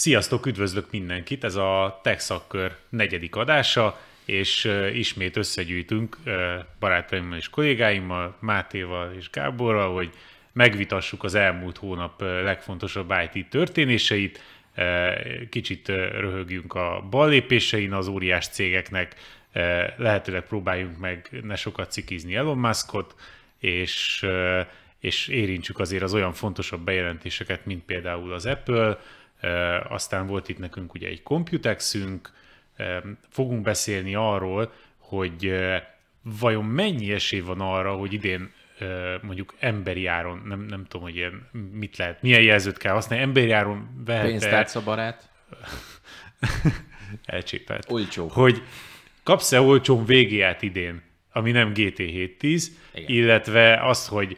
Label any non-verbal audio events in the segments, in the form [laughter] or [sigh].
Sziasztok, üdvözlök mindenkit! Ez a Tech negyedik adása, és ismét összegyűjtünk barátaimmal és kollégáimmal, Mátéval és Gáborral, hogy megvitassuk az elmúlt hónap legfontosabb IT történéseit, kicsit röhögjünk a ballépésein az óriás cégeknek, lehetőleg próbáljunk meg ne sokat cikizni Elon Muskot, és, és érintsük azért az olyan fontosabb bejelentéseket, mint például az Apple, aztán volt itt nekünk ugye egy komputexünk, fogunk beszélni arról, hogy vajon mennyi esély van arra, hogy idén mondjuk emberi áron, nem, nem tudom, hogy ilyen, mit lehet, milyen jelzőt kell használni, emberi áron vehet Pénztárcabarát? [laughs] Elcsépelt. Olcsó. Hogy kapsz-e olcsón végéját idén, ami nem GT 710, illetve az, hogy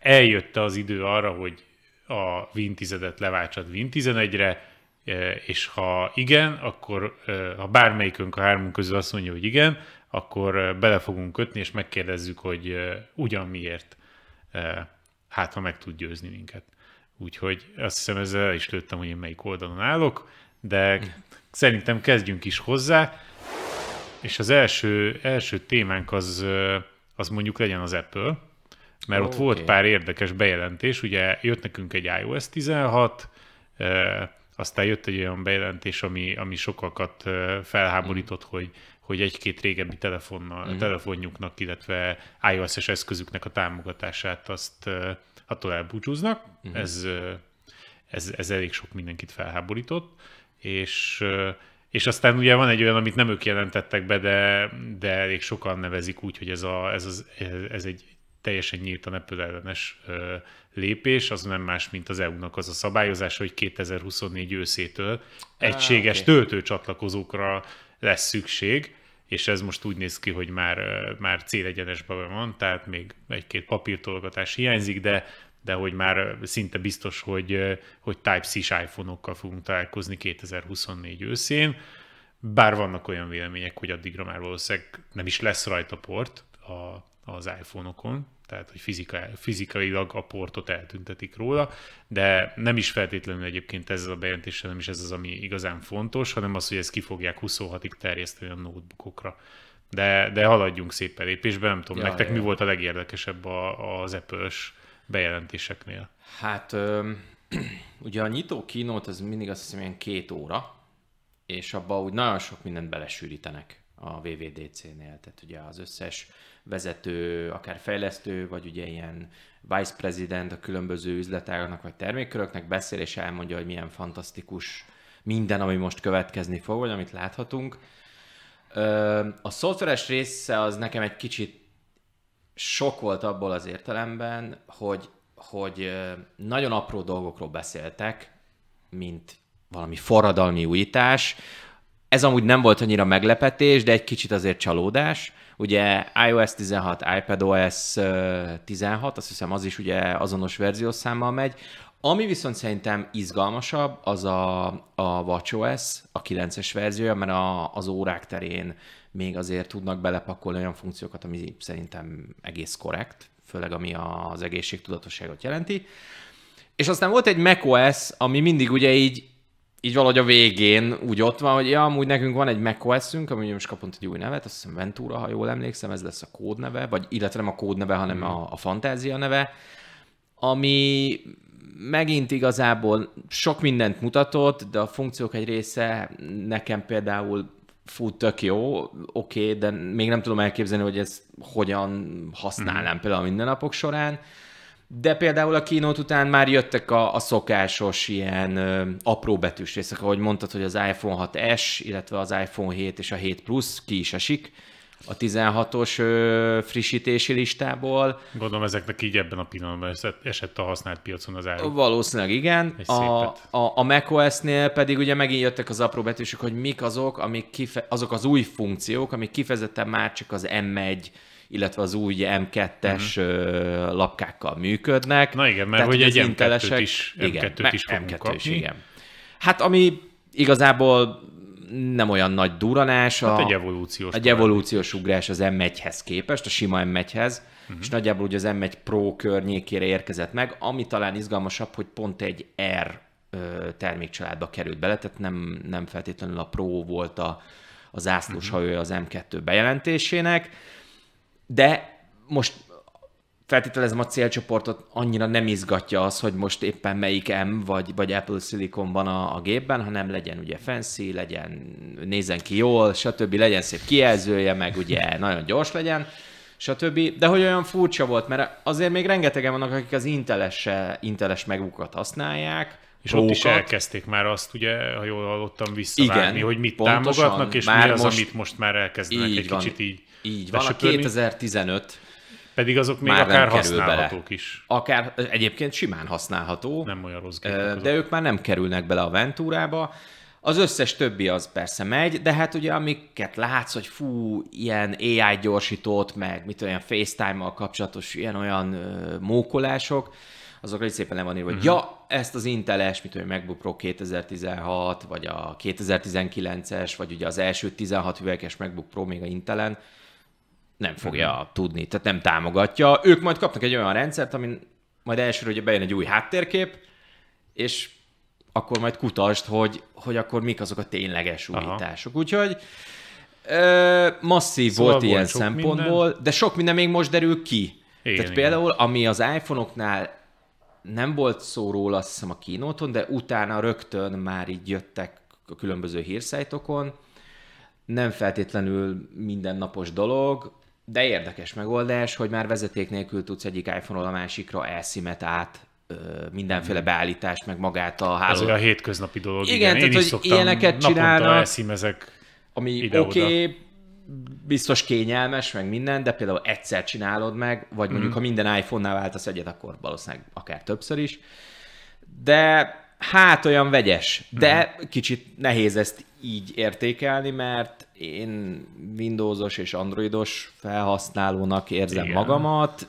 eljött az idő arra, hogy a Win 10 leváltsad Win 11-re, e, és ha igen, akkor e, ha bármelyikünk a hármunk közül azt mondja, hogy igen, akkor e, bele fogunk kötni, és megkérdezzük, hogy ugyan miért, hát ha meg tud győzni minket. Úgyhogy azt hiszem ezzel is lőttem, hogy én melyik oldalon állok, de szerintem kezdjünk is hozzá, és az első, első témánk az, az mondjuk legyen az Apple, mert oh, ott okay. volt pár érdekes bejelentés, ugye jött nekünk egy iOS 16, aztán jött egy olyan bejelentés, ami, ami sokakat felháborított, mm. hogy hogy egy-két régebbi telefonnal, mm. telefonjuknak, illetve iOS-es eszközüknek a támogatását azt attól elbúcsúznak. Mm. Ez, ez, ez elég sok mindenkit felháborított, és, és aztán ugye van egy olyan, amit nem ők jelentettek be, de, de elég sokan nevezik úgy, hogy ez, a, ez, az, ez egy teljesen nyíltan Apple ellenes lépés, az nem más, mint az EU-nak az a szabályozása, hogy 2024 őszétől egységes ah, okay. töltőcsatlakozókra lesz szükség, és ez most úgy néz ki, hogy már, már célegyenesben van, tehát még egy-két papírtologatás hiányzik, de de hogy már szinte biztos, hogy, hogy Type-C-s iPhone-okkal fogunk találkozni 2024 őszén, bár vannak olyan vélemények, hogy addigra már valószínűleg nem is lesz rajta port a az iPhone-okon, tehát hogy fizika, fizikailag a portot eltüntetik róla, de nem is feltétlenül egyébként ezzel a bejelentéssel nem is ez az, ami igazán fontos, hanem az, hogy ezt ki fogják 26-ig terjeszteni a notebookokra. De, de haladjunk szépen lépésben, nem tudom, ja, nektek ja. mi volt a legérdekesebb a, az Apple-s bejelentéseknél? Hát ö, [clears throat] ugye a nyitó kínót az mindig azt hiszem ilyen két óra, és abban úgy nagyon sok mindent belesűrítenek a VVDC-nél, tehát ugye az összes vezető, akár fejlesztő, vagy ugye ilyen vice president a különböző üzletágaknak vagy termékköröknek beszél, és elmondja, hogy milyen fantasztikus minden, ami most következni fog, vagy amit láthatunk. A szoftveres része az nekem egy kicsit sok volt abból az értelemben, hogy, hogy nagyon apró dolgokról beszéltek, mint valami forradalmi újítás, ez amúgy nem volt annyira meglepetés, de egy kicsit azért csalódás. Ugye iOS 16, iPadOS 16, azt hiszem az is ugye azonos verziószámmal megy. Ami viszont szerintem izgalmasabb, az a, a WatchOS, a 9-es verziója, mert a, az órák terén még azért tudnak belepakolni olyan funkciókat, ami szerintem egész korrekt, főleg ami az egészségtudatosságot jelenti. És aztán volt egy macOS, ami mindig ugye így így valahogy a végén úgy ott van, hogy ja, amúgy nekünk van egy macOS-ünk, ami most kapott egy új nevet, azt hiszem Ventura, ha jól emlékszem, ez lesz a kódneve, vagy illetve nem a kódneve, hanem hmm. a, a fantázia neve, ami megint igazából sok mindent mutatott, de a funkciók egy része nekem például fú, tök jó, oké, okay, de még nem tudom elképzelni, hogy ez hogyan használnám hmm. például a mindennapok során de például a kínót után már jöttek a, a szokásos ilyen ö, betűs részek, ahogy mondtad, hogy az iPhone 6S, illetve az iPhone 7 és a 7 Plus ki is esik a 16-os ö, frissítési listából. Gondolom ezeknek így ebben a pillanatban esett a használt piacon az áru. Valószínűleg igen. a, a, a macOS-nél pedig ugye megint jöttek az apró betűsök, hogy mik azok, amik kife- azok az új funkciók, amik kifejezetten már csak az M1 illetve az új M2-es uh-huh. Mhm. lapkákkal működnek. Na igen, mert Tehát, hogy egy M2-t is, igen, M2-t is fogunk M2-s, kapni. Igen. Hát ami igazából nem olyan nagy duranás. Hát a, egy evolúciós. Egy evolúciós ugrás az M1-hez képest, a sima M1-hez, uh-huh. Mhm. és nagyjából ugye az M1 Pro környékére érkezett meg, ami talán izgalmasabb, hogy pont egy R termékcsaládba került bele, tehát nem, nem feltétlenül a Pro volt a, a zászlós uh-huh. Mhm. hajója az M2 bejelentésének de most feltételezem a célcsoportot annyira nem izgatja az, hogy most éppen melyik M vagy, vagy Apple Silicon van a, a gépben, hanem legyen ugye fancy, legyen, nézzen ki jól, stb. legyen szép kijelzője, meg ugye nagyon gyors legyen, stb. De hogy olyan furcsa volt, mert azért még rengetegen vannak, akik az inteles, inteles megbukat használják, és Bókat. ott is elkezdték már azt, ugye, ha jól hallottam, visszavárni, Igen, hogy mit pontosan, támogatnak, és mi az, most, amit most már elkezdenek egy van. kicsit így így van, a 2015 pedig azok még Már akár használhatók bele. is. Akár egyébként simán használható. Nem olyan rossz De azok. ők már nem kerülnek bele a Ventúrába. Az összes többi az persze megy, de hát ugye amiket látsz, hogy fú, ilyen AI gyorsítót, meg mit olyan FaceTime-mal kapcsolatos ilyen-olyan mókolások, azok egy szépen le van írva, hogy uh-huh. ja, ezt az Intel-es, mit olyan MacBook Pro 2016, vagy a 2019-es, vagy ugye az első 16 üveges MacBook Pro még a Intelen, nem fogja uh-huh. tudni, tehát nem támogatja. Ők majd kapnak egy olyan rendszert, amin majd elsőre ugye bejön egy új háttérkép, és akkor majd kutasd, hogy, hogy akkor mik azok a tényleges újítások. Aha. Úgyhogy ö, masszív szóval volt, ilyen szempontból, minden. de sok minden még most derül ki. Igen, Tehát például, ami az iPhone-oknál nem volt szó róla, azt hiszem a kínóton, de utána rögtön már így jöttek a különböző hírszájtokon, nem feltétlenül mindennapos dolog, de érdekes megoldás, hogy már vezeték nélkül tudsz egyik iPhone-ról a másikra elszimet át mindenféle mhm. beállítást, meg magát a hálózat. Ez olyan hétköznapi dolog. Igen, igen. Tehát, én is hogy ilyeneket csinálnak. elszímezek ami oké, okay, biztos kényelmes, meg minden, de például egyszer csinálod meg, vagy mondjuk, mm. ha minden iPhone-nál váltasz egyet, akkor valószínűleg akár többször is. De hát olyan vegyes, de mm. kicsit nehéz ezt így értékelni, mert én Windowsos és Androidos felhasználónak érzem Igen. magamat,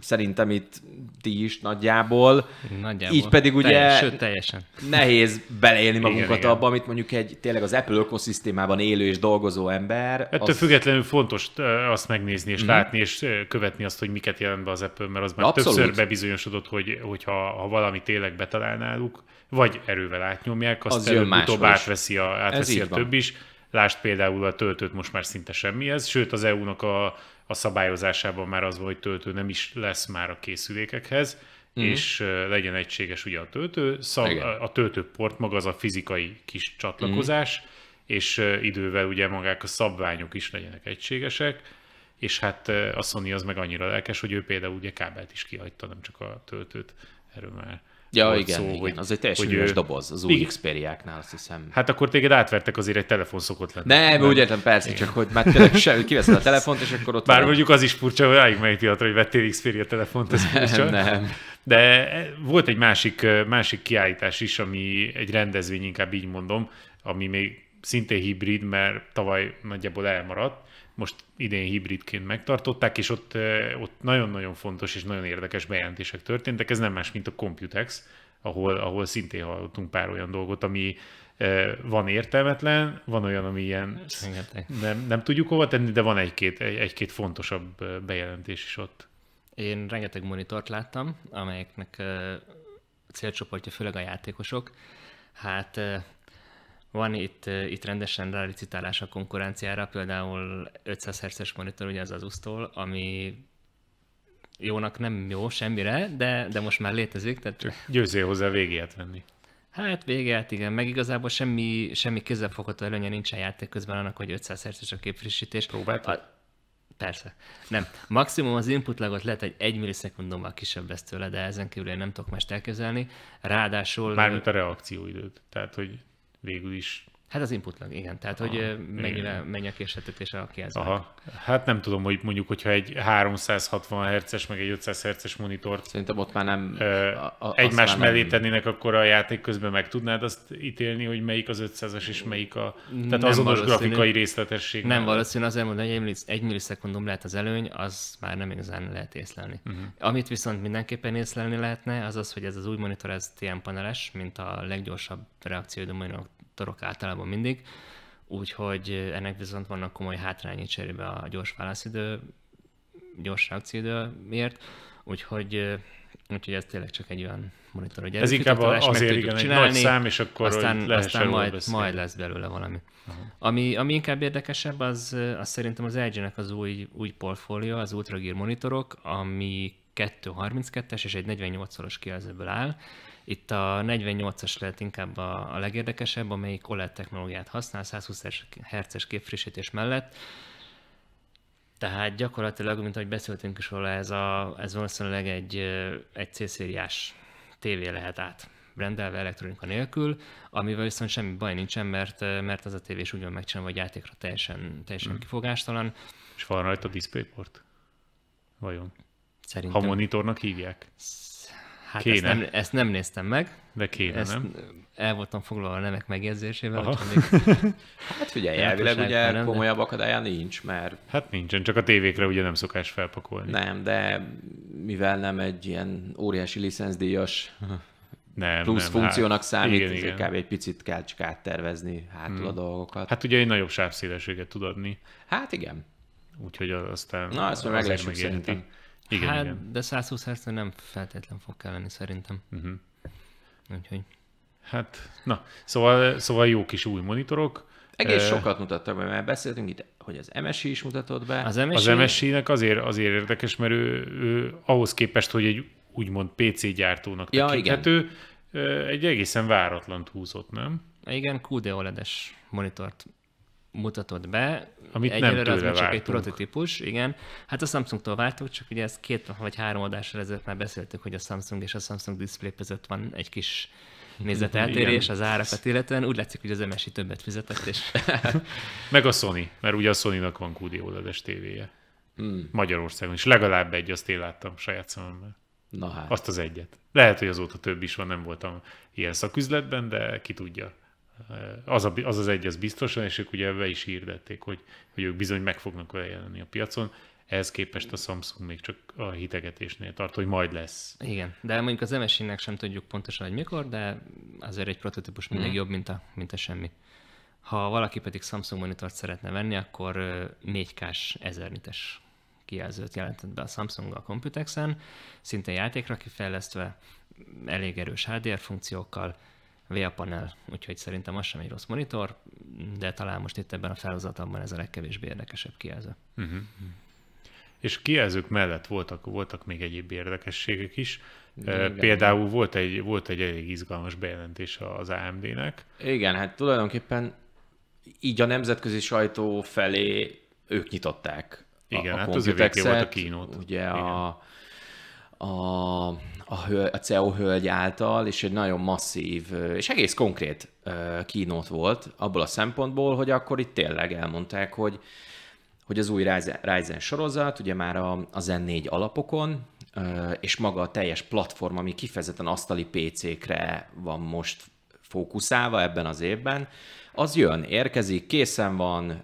szerintem itt ti is nagyjából. nagyjából. Így pedig ugye Teljes, sőt, teljesen. nehéz beleélni magunkat igen, igen. abba, amit mondjuk egy tényleg az Apple ökoszisztémában élő és dolgozó ember. Ettől az... függetlenül fontos azt megnézni és mm látni és követni azt, hogy miket jelent be az Apple, mert az már Abszolút. többször bebizonyosodott, hogy, hogyha ha, valami tényleg betalál náluk, vagy erővel átnyomják, azt az előbb-utóbb átveszi a, átveszi Ez a több is Lásd például a töltőt most már szinte semmi ez, sőt az EU-nak a, a szabályozásában már az volt, hogy töltő nem is lesz már a készülékekhez, mm. és legyen egységes ugye a töltő. Szab, a, a töltőport maga az a fizikai kis csatlakozás, mm. és idővel ugye magák a szabványok is legyenek egységesek, és hát a Sony az meg annyira lelkes, hogy ő például ugye kábelt is kihagyta, nem csak a töltőt, erről már Ja, igen, szó, igen, hogy, az egy teljesen hogy üres ő... doboz az új Xperiáknál, azt hiszem. Hát akkor téged átvertek azért egy telefon szokott lenni. Nem, nem, úgy értem, persze, igen. csak hogy már tényleg semmi, kiveszed a telefont, és akkor ott... Bár van. mondjuk az is furcsa, hogy ráig megy pillanatra, hogy vettél Xperia telefont, ez furcsa. nem. De volt egy másik, másik kiállítás is, ami egy rendezvény, inkább így mondom, ami még szintén hibrid, mert tavaly nagyjából elmaradt, most idén hibridként megtartották, és ott, ott nagyon-nagyon fontos és nagyon érdekes bejelentések történtek. Ez nem más, mint a Computex, ahol, ahol szintén hallottunk pár olyan dolgot, ami van értelmetlen, van olyan, ami ilyen nem, nem tudjuk hova tenni, de van egy-két, egy-két fontosabb bejelentés is ott. Én rengeteg monitort láttam, amelyeknek célcsoportja főleg a játékosok. Hát van itt, itt rendesen rálicitálás a konkurenciára, például 500 Hz-es monitor, ugye az Asus-tól, ami jónak nem jó semmire, de, de most már létezik. Tehát... Csak győzzél hozzá végélt venni. Hát végelt, igen, meg igazából semmi, semmi kézzelfogható előnye nincsen játék közben annak, hogy 500 Hz-es a képfrissítés. Próbáltad? A... Persze. Nem. Maximum az input lagot lehet egy 1 millisekundummal kisebb lesz tőle, de ezen kívül én nem tudok mást elképzelni. Ráadásul... Mármint a reakcióidőt. Tehát, hogy Digo isto Hát az input lag, igen. Tehát, hogy mennyire mennyi a késletetése a kijelzőnek. Aha. Hát nem tudom, hogy mondjuk, hogyha egy 360 Hz-es, meg egy 500 Hz-es monitort Szerintem ott már nem ö, a, egymás mellé nem... tennének, akkor a játék közben meg tudnád azt ítélni, hogy melyik az 500-as és melyik a... Tehát nem azonos grafikai részletesség. Nem valószínű, azért mondom, hogy egy millisekundum lehet az előny, az már nem igazán lehet észlelni. Uh-huh. Amit viszont mindenképpen észlelni lehetne, az az, hogy ez az új monitor, ez TN paneles, mint a leggyorsabb reakcióidő torok általában mindig, úgyhogy eh, ennek viszont vannak komoly hátrányi cserébe a gyors válaszidő, gyors reakcióidő miért? úgyhogy eh, Úgyhogy ez tényleg csak egy olyan monitor, hogy ez inkább az azért igen, csinálni, egy nagy szám, és akkor aztán, aztán majd, beszélni. majd lesz belőle valami. Ami, ami inkább érdekesebb, az, eh, az szerintem az LG-nek az új, új portfólió, az Ultra Gear monitorok, ami 232-es és egy 48-szoros kijelzőből áll, itt a 48-as lehet inkább a, a legérdekesebb, amelyik OLED technológiát használ 120 Hz képfrissítés mellett. Tehát gyakorlatilag, mint ahogy beszéltünk is róla, ez, a, ez valószínűleg egy, egy C-szériás tévé lehet át rendelve elektronika nélkül, amivel viszont semmi baj nincsen, mert, mert az a tévé is úgy van megcsinálva, hogy játékra teljesen, teljesen mm. kifogástalan. És van rajta DisplayPort? Vajon? Szerintem. Ha monitornak hívják? Hát kéne. Ezt nem, ezt nem néztem meg. De kéne, ezt nem? El voltam foglalva a nemek megjegyzésével. Még... [laughs] hát ugye, elvileg ugye nem, komolyabb de... akadálya nincs, mert... Hát nincsen, csak a tévékre ugye nem szokás felpakolni. Nem, de mivel nem egy ilyen óriási licenszdíjas nem, plusz nem, funkciónak hát, számít, igen, igen. kb. egy picit kell csak áttervezni hátul hmm. a dolgokat. Hát ugye egy nagyobb sávszélességet tud adni. Hát igen. Úgyhogy aztán Na, ezt az meglátjuk szerintem. Igen, hát, igen. de 120 hz nem feltétlen fog kelleni szerintem. Uh-huh. Úgyhogy. Hát, na, szóval, szóval jó kis új monitorok. Egész sokat mutattak be, mert beszéltünk itt, hogy az MSI is mutatott be. Az MSI, az MSI-nek azért, azért érdekes, mert ő, ő ahhoz képest, hogy egy úgymond PC gyártónak tekinthető, igen. egy egészen váratlant húzott, nem? Igen, QD OLED-es monitort mutatott be. Amit Egy nem az még csak egy prototípus, igen. Hát a Samsungtól vártuk, csak ugye ezt két vagy három adásra ezelőtt már beszéltük, hogy a Samsung és a Samsung Display között van egy kis [laughs] nézeteltérés az árakat illetően. Úgy látszik, hogy az MSI többet fizetett. És... [laughs] Meg a Sony, mert ugye a Sony-nak van QD OLED-es tévéje. Hmm. Magyarországon is. Legalább egy, azt én láttam saját szememmel. Na hát. Azt az egyet. Lehet, hogy azóta több is van, nem voltam ilyen szaküzletben, de ki tudja az, a, az az egy, az biztosan, és ők ugye ebbe is hirdették, hogy, hogy ők bizony meg fognak vele jelenni a piacon. Ehhez képest a Samsung még csak a hitegetésnél tart, hogy majd lesz. Igen, de mondjuk az MSI-nek sem tudjuk pontosan, hogy mikor, de azért egy prototípus mindig mm. jobb, mint a, mint a semmi. Ha valaki pedig Samsung monitort szeretne venni, akkor 4K-s 1000 nites kijelzőt jelentett be a Samsung a Computex-en, szinte játékra kifejlesztve, elég erős HDR funkciókkal, panel, úgyhogy szerintem az sem egy rossz monitor, de talán most itt ebben a felhozatamban ez a legkevésbé érdekesebb kijelző. Uh-huh. És kijelzők mellett voltak, voltak még egyéb érdekességek is. Igen, Például igen. Volt, egy, volt egy elég izgalmas bejelentés az AMD-nek. Igen, hát tulajdonképpen így a nemzetközi sajtó felé ők nyitották igen, a, a hát az volt a kínót. Ugye igen. a a, a, a CEO hölgy által, és egy nagyon masszív, és egész konkrét kínót volt abból a szempontból, hogy akkor itt tényleg elmondták, hogy, hogy az új Ryzen, sorozat, ugye már a, az Zen 4 alapokon, és maga a teljes platform, ami kifejezetten asztali PC-kre van most fókuszálva ebben az évben, az jön, érkezik, készen van,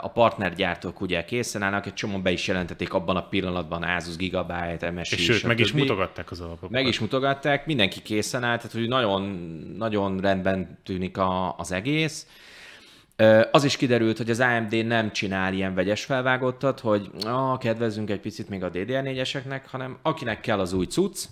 a partnergyártók ugye készen állnak, egy csomó be is jelentették abban a pillanatban Asus Gigabyte, MSI. És sőt, meg is mutogatták az alapokat. Meg is mutogatták, mindenki készen állt, tehát hogy nagyon, nagyon rendben tűnik a, az egész. Az is kiderült, hogy az AMD nem csinál ilyen vegyes felvágottat, hogy ah, kedvezünk egy picit még a DDR4-eseknek, hanem akinek kell az új cucc,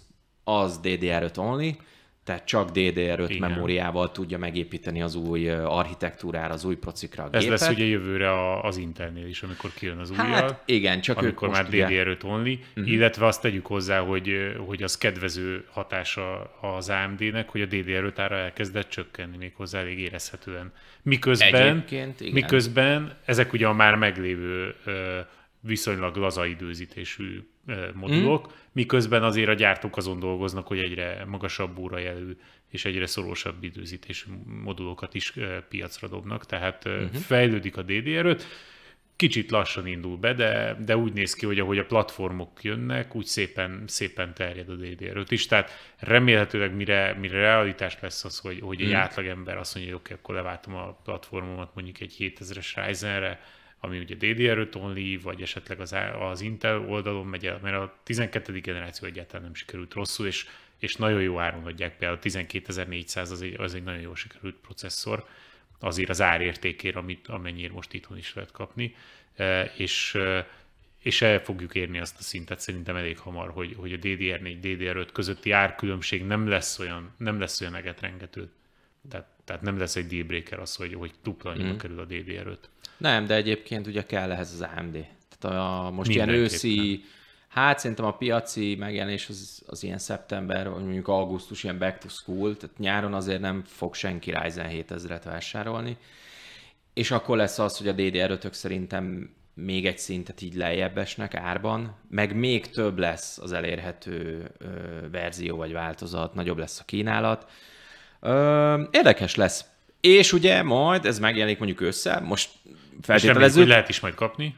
az DDR5 only, tehát csak DDR5 Igen. memóriával tudja megépíteni az új architektúrára, az új procikra a gépet. Ez lesz ugye jövőre az Intelnél is, amikor kijön az hát, újjal. Hát, igen, csak amikor ők már DDR5 only, uh-huh. illetve azt tegyük hozzá, hogy, hogy az kedvező hatása az AMD-nek, hogy a DDR5 ára elkezdett csökkenni hozzá elég érezhetően. Miközben, igen. miközben ezek ugye a már meglévő viszonylag laza időzítésű modulok, mm miközben azért a gyártók azon dolgoznak, hogy egyre magasabb órajelű és egyre szorosabb időzítésű modulokat is piacra dobnak, tehát uh-huh. fejlődik a DDR5, kicsit lassan indul be, de, de úgy néz ki, hogy ahogy a platformok jönnek, úgy szépen, szépen terjed a DDR5 is, tehát remélhetőleg mire, mire realitás lesz az, hogy, hogy egy mm. átlagember azt mondja, hogy oké, okay, akkor leváltom a platformomat mondjuk egy 7000-es Ryzenre, re ami ugye DDR5 only, vagy esetleg az, az Intel oldalon megy el, mert a 12. generáció egyáltalán nem sikerült rosszul, és, és nagyon jó áron adják például a 12400 az egy, az egy nagyon jól sikerült processzor, azért az árértékért, amit, amennyire most itthon is lehet kapni, e, és, e, és el fogjuk érni azt a szintet szerintem elég hamar, hogy, hogy a DDR4, DDR5 közötti árkülönbség nem lesz olyan, nem lesz olyan egetrengető. Tehát, tehát nem lesz egy dealbreaker az, hogy, hogy dupla annyiba mm. kerül a DDR5. Nem, de egyébként ugye kell ehhez az AMD. Tehát a, most ilyen őszi, hát szerintem a piaci megjelenés az, az ilyen szeptember, vagy mondjuk augusztus, ilyen back to school, tehát nyáron azért nem fog senki Ryzen 7000-et vásárolni. És akkor lesz az, hogy a DDR5-ök szerintem még egy szintet így lejjebb esnek árban, meg még több lesz az elérhető ö, verzió vagy változat, nagyobb lesz a kínálat. Ö, érdekes lesz. És ugye majd ez megjelenik mondjuk össze, most feltételező. lehet is majd kapni.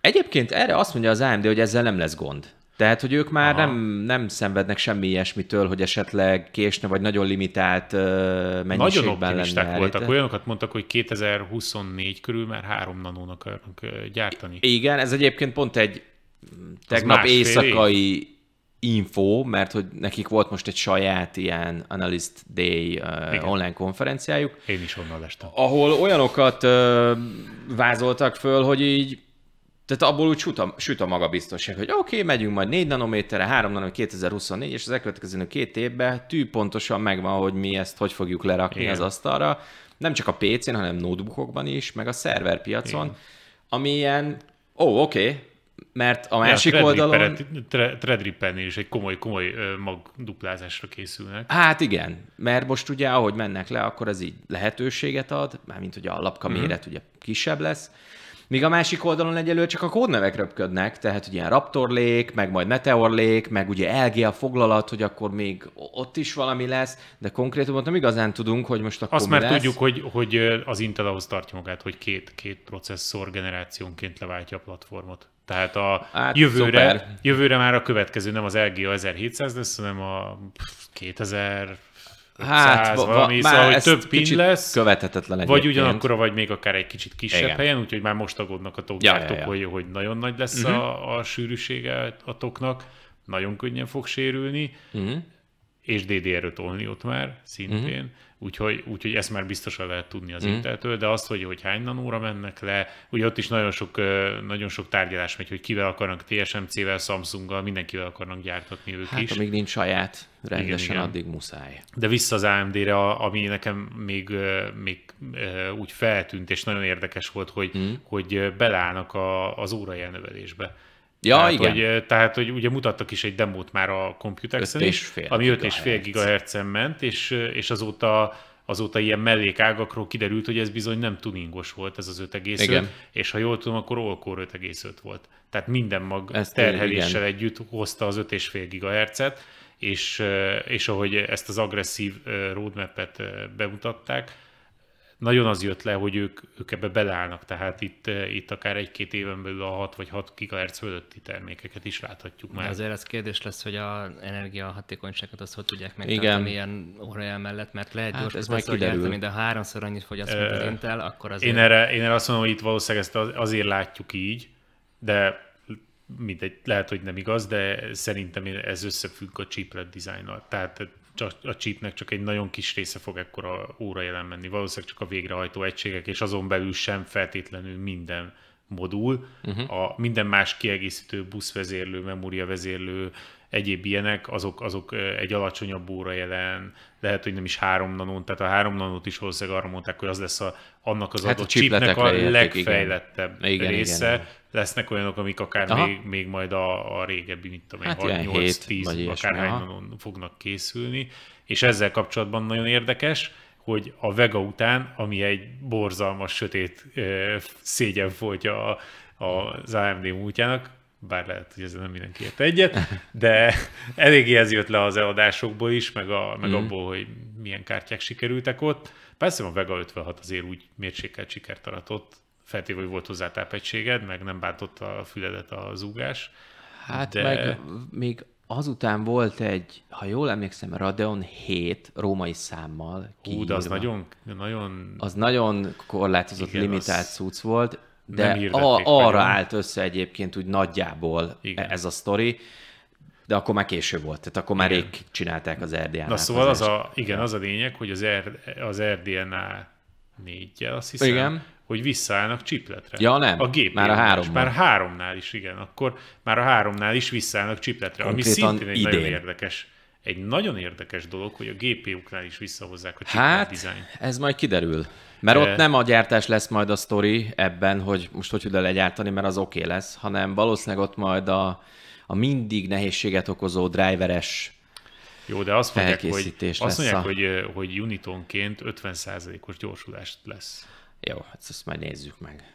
Egyébként erre azt mondja az AMD, hogy ezzel nem lesz gond. Tehát, hogy ők már Aha. nem, nem szenvednek semmi ilyesmitől, hogy esetleg késne, vagy nagyon limitált uh, mennyiségben Nagyon optimisták lenne voltak, olyanokat mondtak, hogy 2024 körül már három nanónak akarnak gyártani. I- igen, ez egyébként pont egy tegnap éjszakai év? info, mert hogy nekik volt most egy saját ilyen Analyst Day uh, Igen. online konferenciájuk. Én is onnan lestem. Ahol olyanokat uh, vázoltak föl, hogy így tehát abból úgy süt a, süt a magabiztosság, hogy oké, okay, megyünk majd 4 nanométerre, 3 nanométerre, 2024, és az elkövetkező két évben pontosan megvan, hogy mi ezt hogy fogjuk lerakni Igen. az asztalra, nem csak a PC-n, hanem notebookokban is, meg a szerverpiacon, Igen. ami ilyen, ó, oh, oké, okay, mert a másik ja, oldalon... Threadrippernél is egy komoly, komoly magduplázásra készülnek. Hát igen, mert most ugye ahogy mennek le, akkor ez így lehetőséget ad, mármint hogy a lapka méret mm-hmm. ugye kisebb lesz, Míg a másik oldalon egyelőre csak a kódnevek röpködnek, tehát ugye ilyen Raptorlék, meg majd Meteorlék, meg ugye LG a foglalat, hogy akkor még ott is valami lesz, de konkrétan nem igazán tudunk, hogy most akkor Azt már lesz. tudjuk, hogy, hogy az Intel ahhoz tartja magát, hogy két, két processzor generációnként leváltja a platformot. Tehát a hát, jövőre, szuper. jövőre már a következő nem az LG 1700 lesz, hanem a 2000 Hát, valami, szóval, hogy több pin lesz, követhetetlen vagy egyébként. ugyanakkora, vagy még akár egy kicsit kisebb Igen. helyen, úgyhogy már most aggódnak a tokgyártók, ja, ja, ja. hogy nagyon nagy lesz uh-huh. a, a sűrűsége a toknak, nagyon könnyen fog sérülni, uh-huh. és ddr öt olni ott már szintén, uh-huh úgyhogy, úgyhogy ezt már biztosan lehet tudni az mm. Inteltől, de azt, hogy, hogy hány nanóra mennek le, ugye ott is nagyon sok, nagyon sok tárgyalás megy, hogy kivel akarnak TSMC-vel, Samsunggal, mindenkivel akarnak gyártatni ők hát, is. amíg nincs saját rendesen, igen, igen. addig muszáj. De vissza az AMD-re, ami nekem még, még úgy feltűnt, és nagyon érdekes volt, hogy, mm. hogy beleállnak a, az órajelnövelésbe. Ja, tehát, igen. Hogy, tehát, hogy ugye mutattak is egy demót már a computex is, ami és fél gigahertzen ment, és, és azóta azóta ilyen mellékágakról kiderült, hogy ez bizony nem tuningos volt ez az 5,5, és ha jól tudom, akkor olkor 5,5 volt. Tehát minden mag ezt terheléssel igen. együtt hozta az 5,5 GHz-et, és, és ahogy ezt az agresszív roadmap-et bemutatták, nagyon az jött le, hogy ők, ők ebbe beleállnak, tehát itt, eh, itt akár egy-két éven belül a 6 vagy 6 GHz fölötti termékeket is láthatjuk már. De azért az kérdés lesz, hogy a energia azt hogy tudják Igen, ilyen órajel mellett, mert lehet hát gyors, ez majd kiderül. Hogy de háromszor annyit fogyaszt, mint az eh, Intel, akkor azért... Én erre, én erre azt mondom, hogy itt valószínűleg ezt azért látjuk így, de mindegy, lehet, hogy nem igaz, de szerintem ez összefügg a chiplet dizájnnal. Tehát csak a chipnek csak egy nagyon kis része fog ekkora óra jelen menni. Valószínűleg csak a végrehajtó egységek, és azon belül sem feltétlenül minden modul. Uh-huh. A minden más kiegészítő buszvezérlő, memóriavezérlő, egyéb ilyenek, azok, azok egy alacsonyabb óra jelen, lehet, hogy nem is három nanón, tehát a három nanót is hozzá arra mondták, hogy az lesz a, annak az hát adott a chipnek a legfejlettebb igen. igen része, igen, igen lesznek olyanok, amik akár még, még, majd a, a régebbi, mint tudom hát 8 10 akárhányan fognak készülni, és ezzel kapcsolatban nagyon érdekes, hogy a Vega után, ami egy borzalmas, sötét szégyen volt a, az AMD múltjának, bár lehet, hogy ezzel nem mindenki ért egyet, de [laughs] eléggé ez jött le az eladásokból is, meg, a, meg mm. abból, hogy milyen kártyák sikerültek ott. Persze a Vega 56 azért úgy mérsékelt sikert aratott, feltéve, hogy volt hozzá tápegységed, meg nem bántotta a füledet a zúgás. Hát de... meg még azután volt egy, ha jól emlékszem, Radeon 7 római számmal Hú, de az nagyon, nagyon... Az nagyon korlátozott, Igen, limitált cucc volt, de a, arra nagyon. állt össze egyébként úgy nagyjából Igen. ez a sztori. De akkor már késő volt, tehát akkor már igen. rég csinálták az rdna Na szóval az, az a, igen, az a lényeg, hogy az, R, az RDNA négyjel, azt hiszem, igen hogy visszaállnak csipletre. Ja, nem. A gép már a háromnál. Már a háromnál is, igen. Akkor már a háromnál is visszaállnak csipletre, ami szintén egy idén. nagyon érdekes egy nagyon érdekes dolog, hogy a GPU-knál is visszahozzák a hát, design. ez majd kiderül. Mert e... ott nem a gyártás lesz majd a sztori ebben, hogy most hogy tud legyártani, mert az oké okay lesz, hanem valószínűleg ott majd a, a mindig nehézséget okozó driveres jó, de azt mondják, hogy, azt mondják a... hogy, hogy unitonként 50%-os gyorsulást lesz. Jó, hát ezt majd nézzük meg.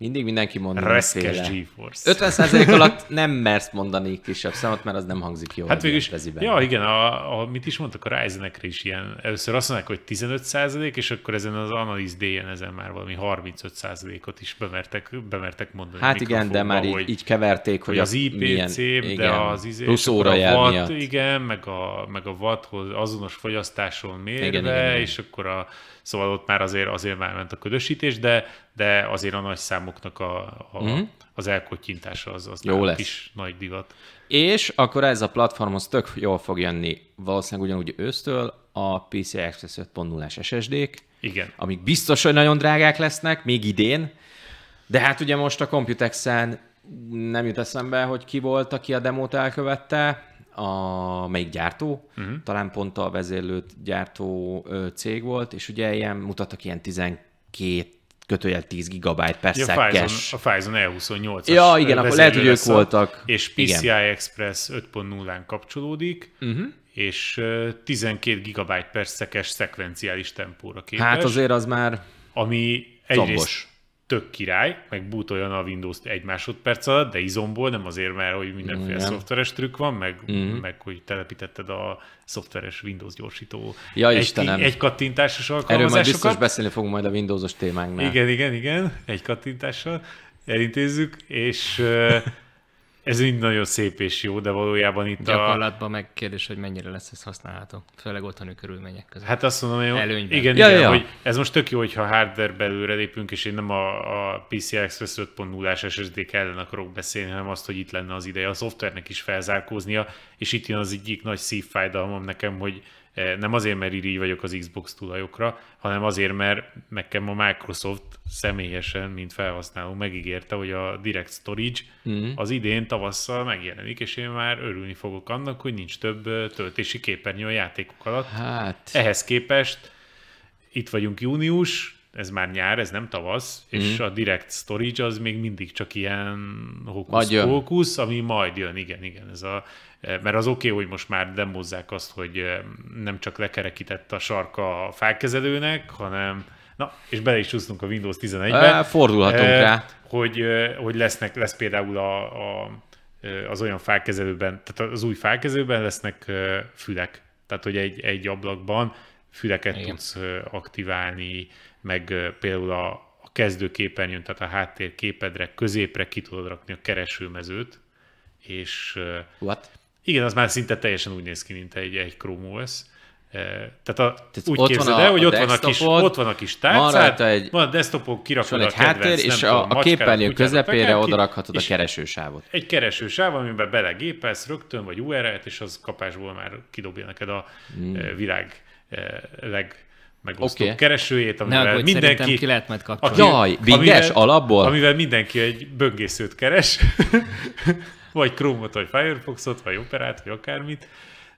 Mindig mindenki mondja. Reszkes GeForce. 50% alatt nem mersz mondani kisebb számot, mert az nem hangzik jól. Hát végül is ja igen, a, a, mit is mondtak a ryzen is ilyen, először azt mondják, hogy 15% és akkor ezen az analiz DN ezen már valami 35%-ot is bemertek, bemertek mondani. Hát igen, de már így, hogy, így keverték, hogy, hogy az IPC, milyen, de igen, az izé, plusz óra a watt, miatt. igen, meg a, meg a watthoz azonos fogyasztáson mérve, igen, igen, igen. és akkor a, szóval ott már azért, azért már ment a ködösítés, de, de azért a nagy számoknak a, a, mm. az elkottyintása az, az Jó lesz. kis nagy divat. És akkor ez a platformhoz tök jól fog jönni valószínűleg ugyanúgy ősztől a PCI Express 5.0-as SSD-k, Igen. amik biztos, hogy nagyon drágák lesznek, még idén, de hát ugye most a Computex-en nem jut eszembe, hogy ki volt, aki a demót elkövette, a melyik gyártó, uh-huh. talán pont a vezérlőt gyártó cég volt, és ugye ilyen mutattak ilyen 12 kötőjel 10 gigabyte per ja, szekkes. A Fizon e 28 Ja, igen, akkor lehet, hogy ők voltak. És PCI igen. Express 5.0-án kapcsolódik, uh-huh. és 12 gigabyte per szekes szekvenciális tempóra képes. Hát azért az már ami egyrészt, tök király, meg bútoljon a Windows-t egy másodperc alatt, de izomból, nem azért, mert hogy mindenféle Igen. szoftveres trükk van, meg, mm. meg hogy telepítetted a szoftveres Windows gyorsító ja, egy, Istenem. egy kattintásos alkalmazásokat. Erről majd biztos beszélni fogunk majd a Windowsos témánknál. Igen, igen, igen, egy kattintással elintézzük, és ez így nagyon szép és jó, de valójában itt a... Gyakorlatban meg kérdés, hogy mennyire lesz ez használható, főleg otthoni körülmények között. Hát azt mondom, hogy Előnyben. igen, ja, igen ja. hogy ez most tök jó, hogyha hardware belőle lépünk, és én nem a, a PCI Express 50 as SSD-k ellen akarok beszélni, hanem azt, hogy itt lenne az ideje a szoftvernek is felzárkóznia, és itt jön az egyik nagy szívfájdalmam nekem, hogy Eh, nem azért, mert így vagyok az Xbox tulajokra, hanem azért, mert nekem a Microsoft személyesen, mint felhasználó megígérte, hogy a Direct Storage mm. az idén tavasszal megjelenik, és én már örülni fogok annak, hogy nincs több eh, töltési képernyő a játékok alatt. Hát. Ehhez képest itt vagyunk június, ez már nyár, ez nem tavasz, mm. és a direct storage az még mindig csak ilyen hókusz-hókusz, ami majd jön, igen, igen. Ez a, eh, mert az oké, okay, hogy most már demozzák azt, hogy eh, nem csak lekerekített a sarka a fákezelőnek, hanem Na, és bele is csúsztunk a Windows 11-be. Eh, fordulhatunk eh, rá. Hogy, hogy lesznek, lesz például a, a, az olyan fákezelőben, tehát az új fákezelőben lesznek fülek. Tehát, hogy egy, egy ablakban füleket Igen. tudsz aktiválni, meg például a, a kezdőképernyőn, tehát a háttérképedre, középre ki tudod rakni a keresőmezőt, és... What? Igen, az már szinte teljesen úgy néz ki, mint egy, egy Chrome OS. Tehát, a, Tehát úgy ott képzeld el, hogy ott van, a kis, ott van a kis tárcát, van, egy, van a desktopon, kirakod egy a kedvenc, háttér, és tudom, a, a képernyő közepére odarakhatod a keresősávot. Egy keresősáv, amiben belegépelsz rögtön, vagy URL-et, és az kapásból már kidobja neked a hmm. világ Eh, leg megosztó okay. keresőjét, amivel ne, mindenki... ki lehet majd kapcsolni. Aki, Jaj, vindes alapból? Amivel mindenki egy böngészőt keres, [laughs] vagy Chrome-ot, vagy Firefoxot, vagy Operát, vagy akármit,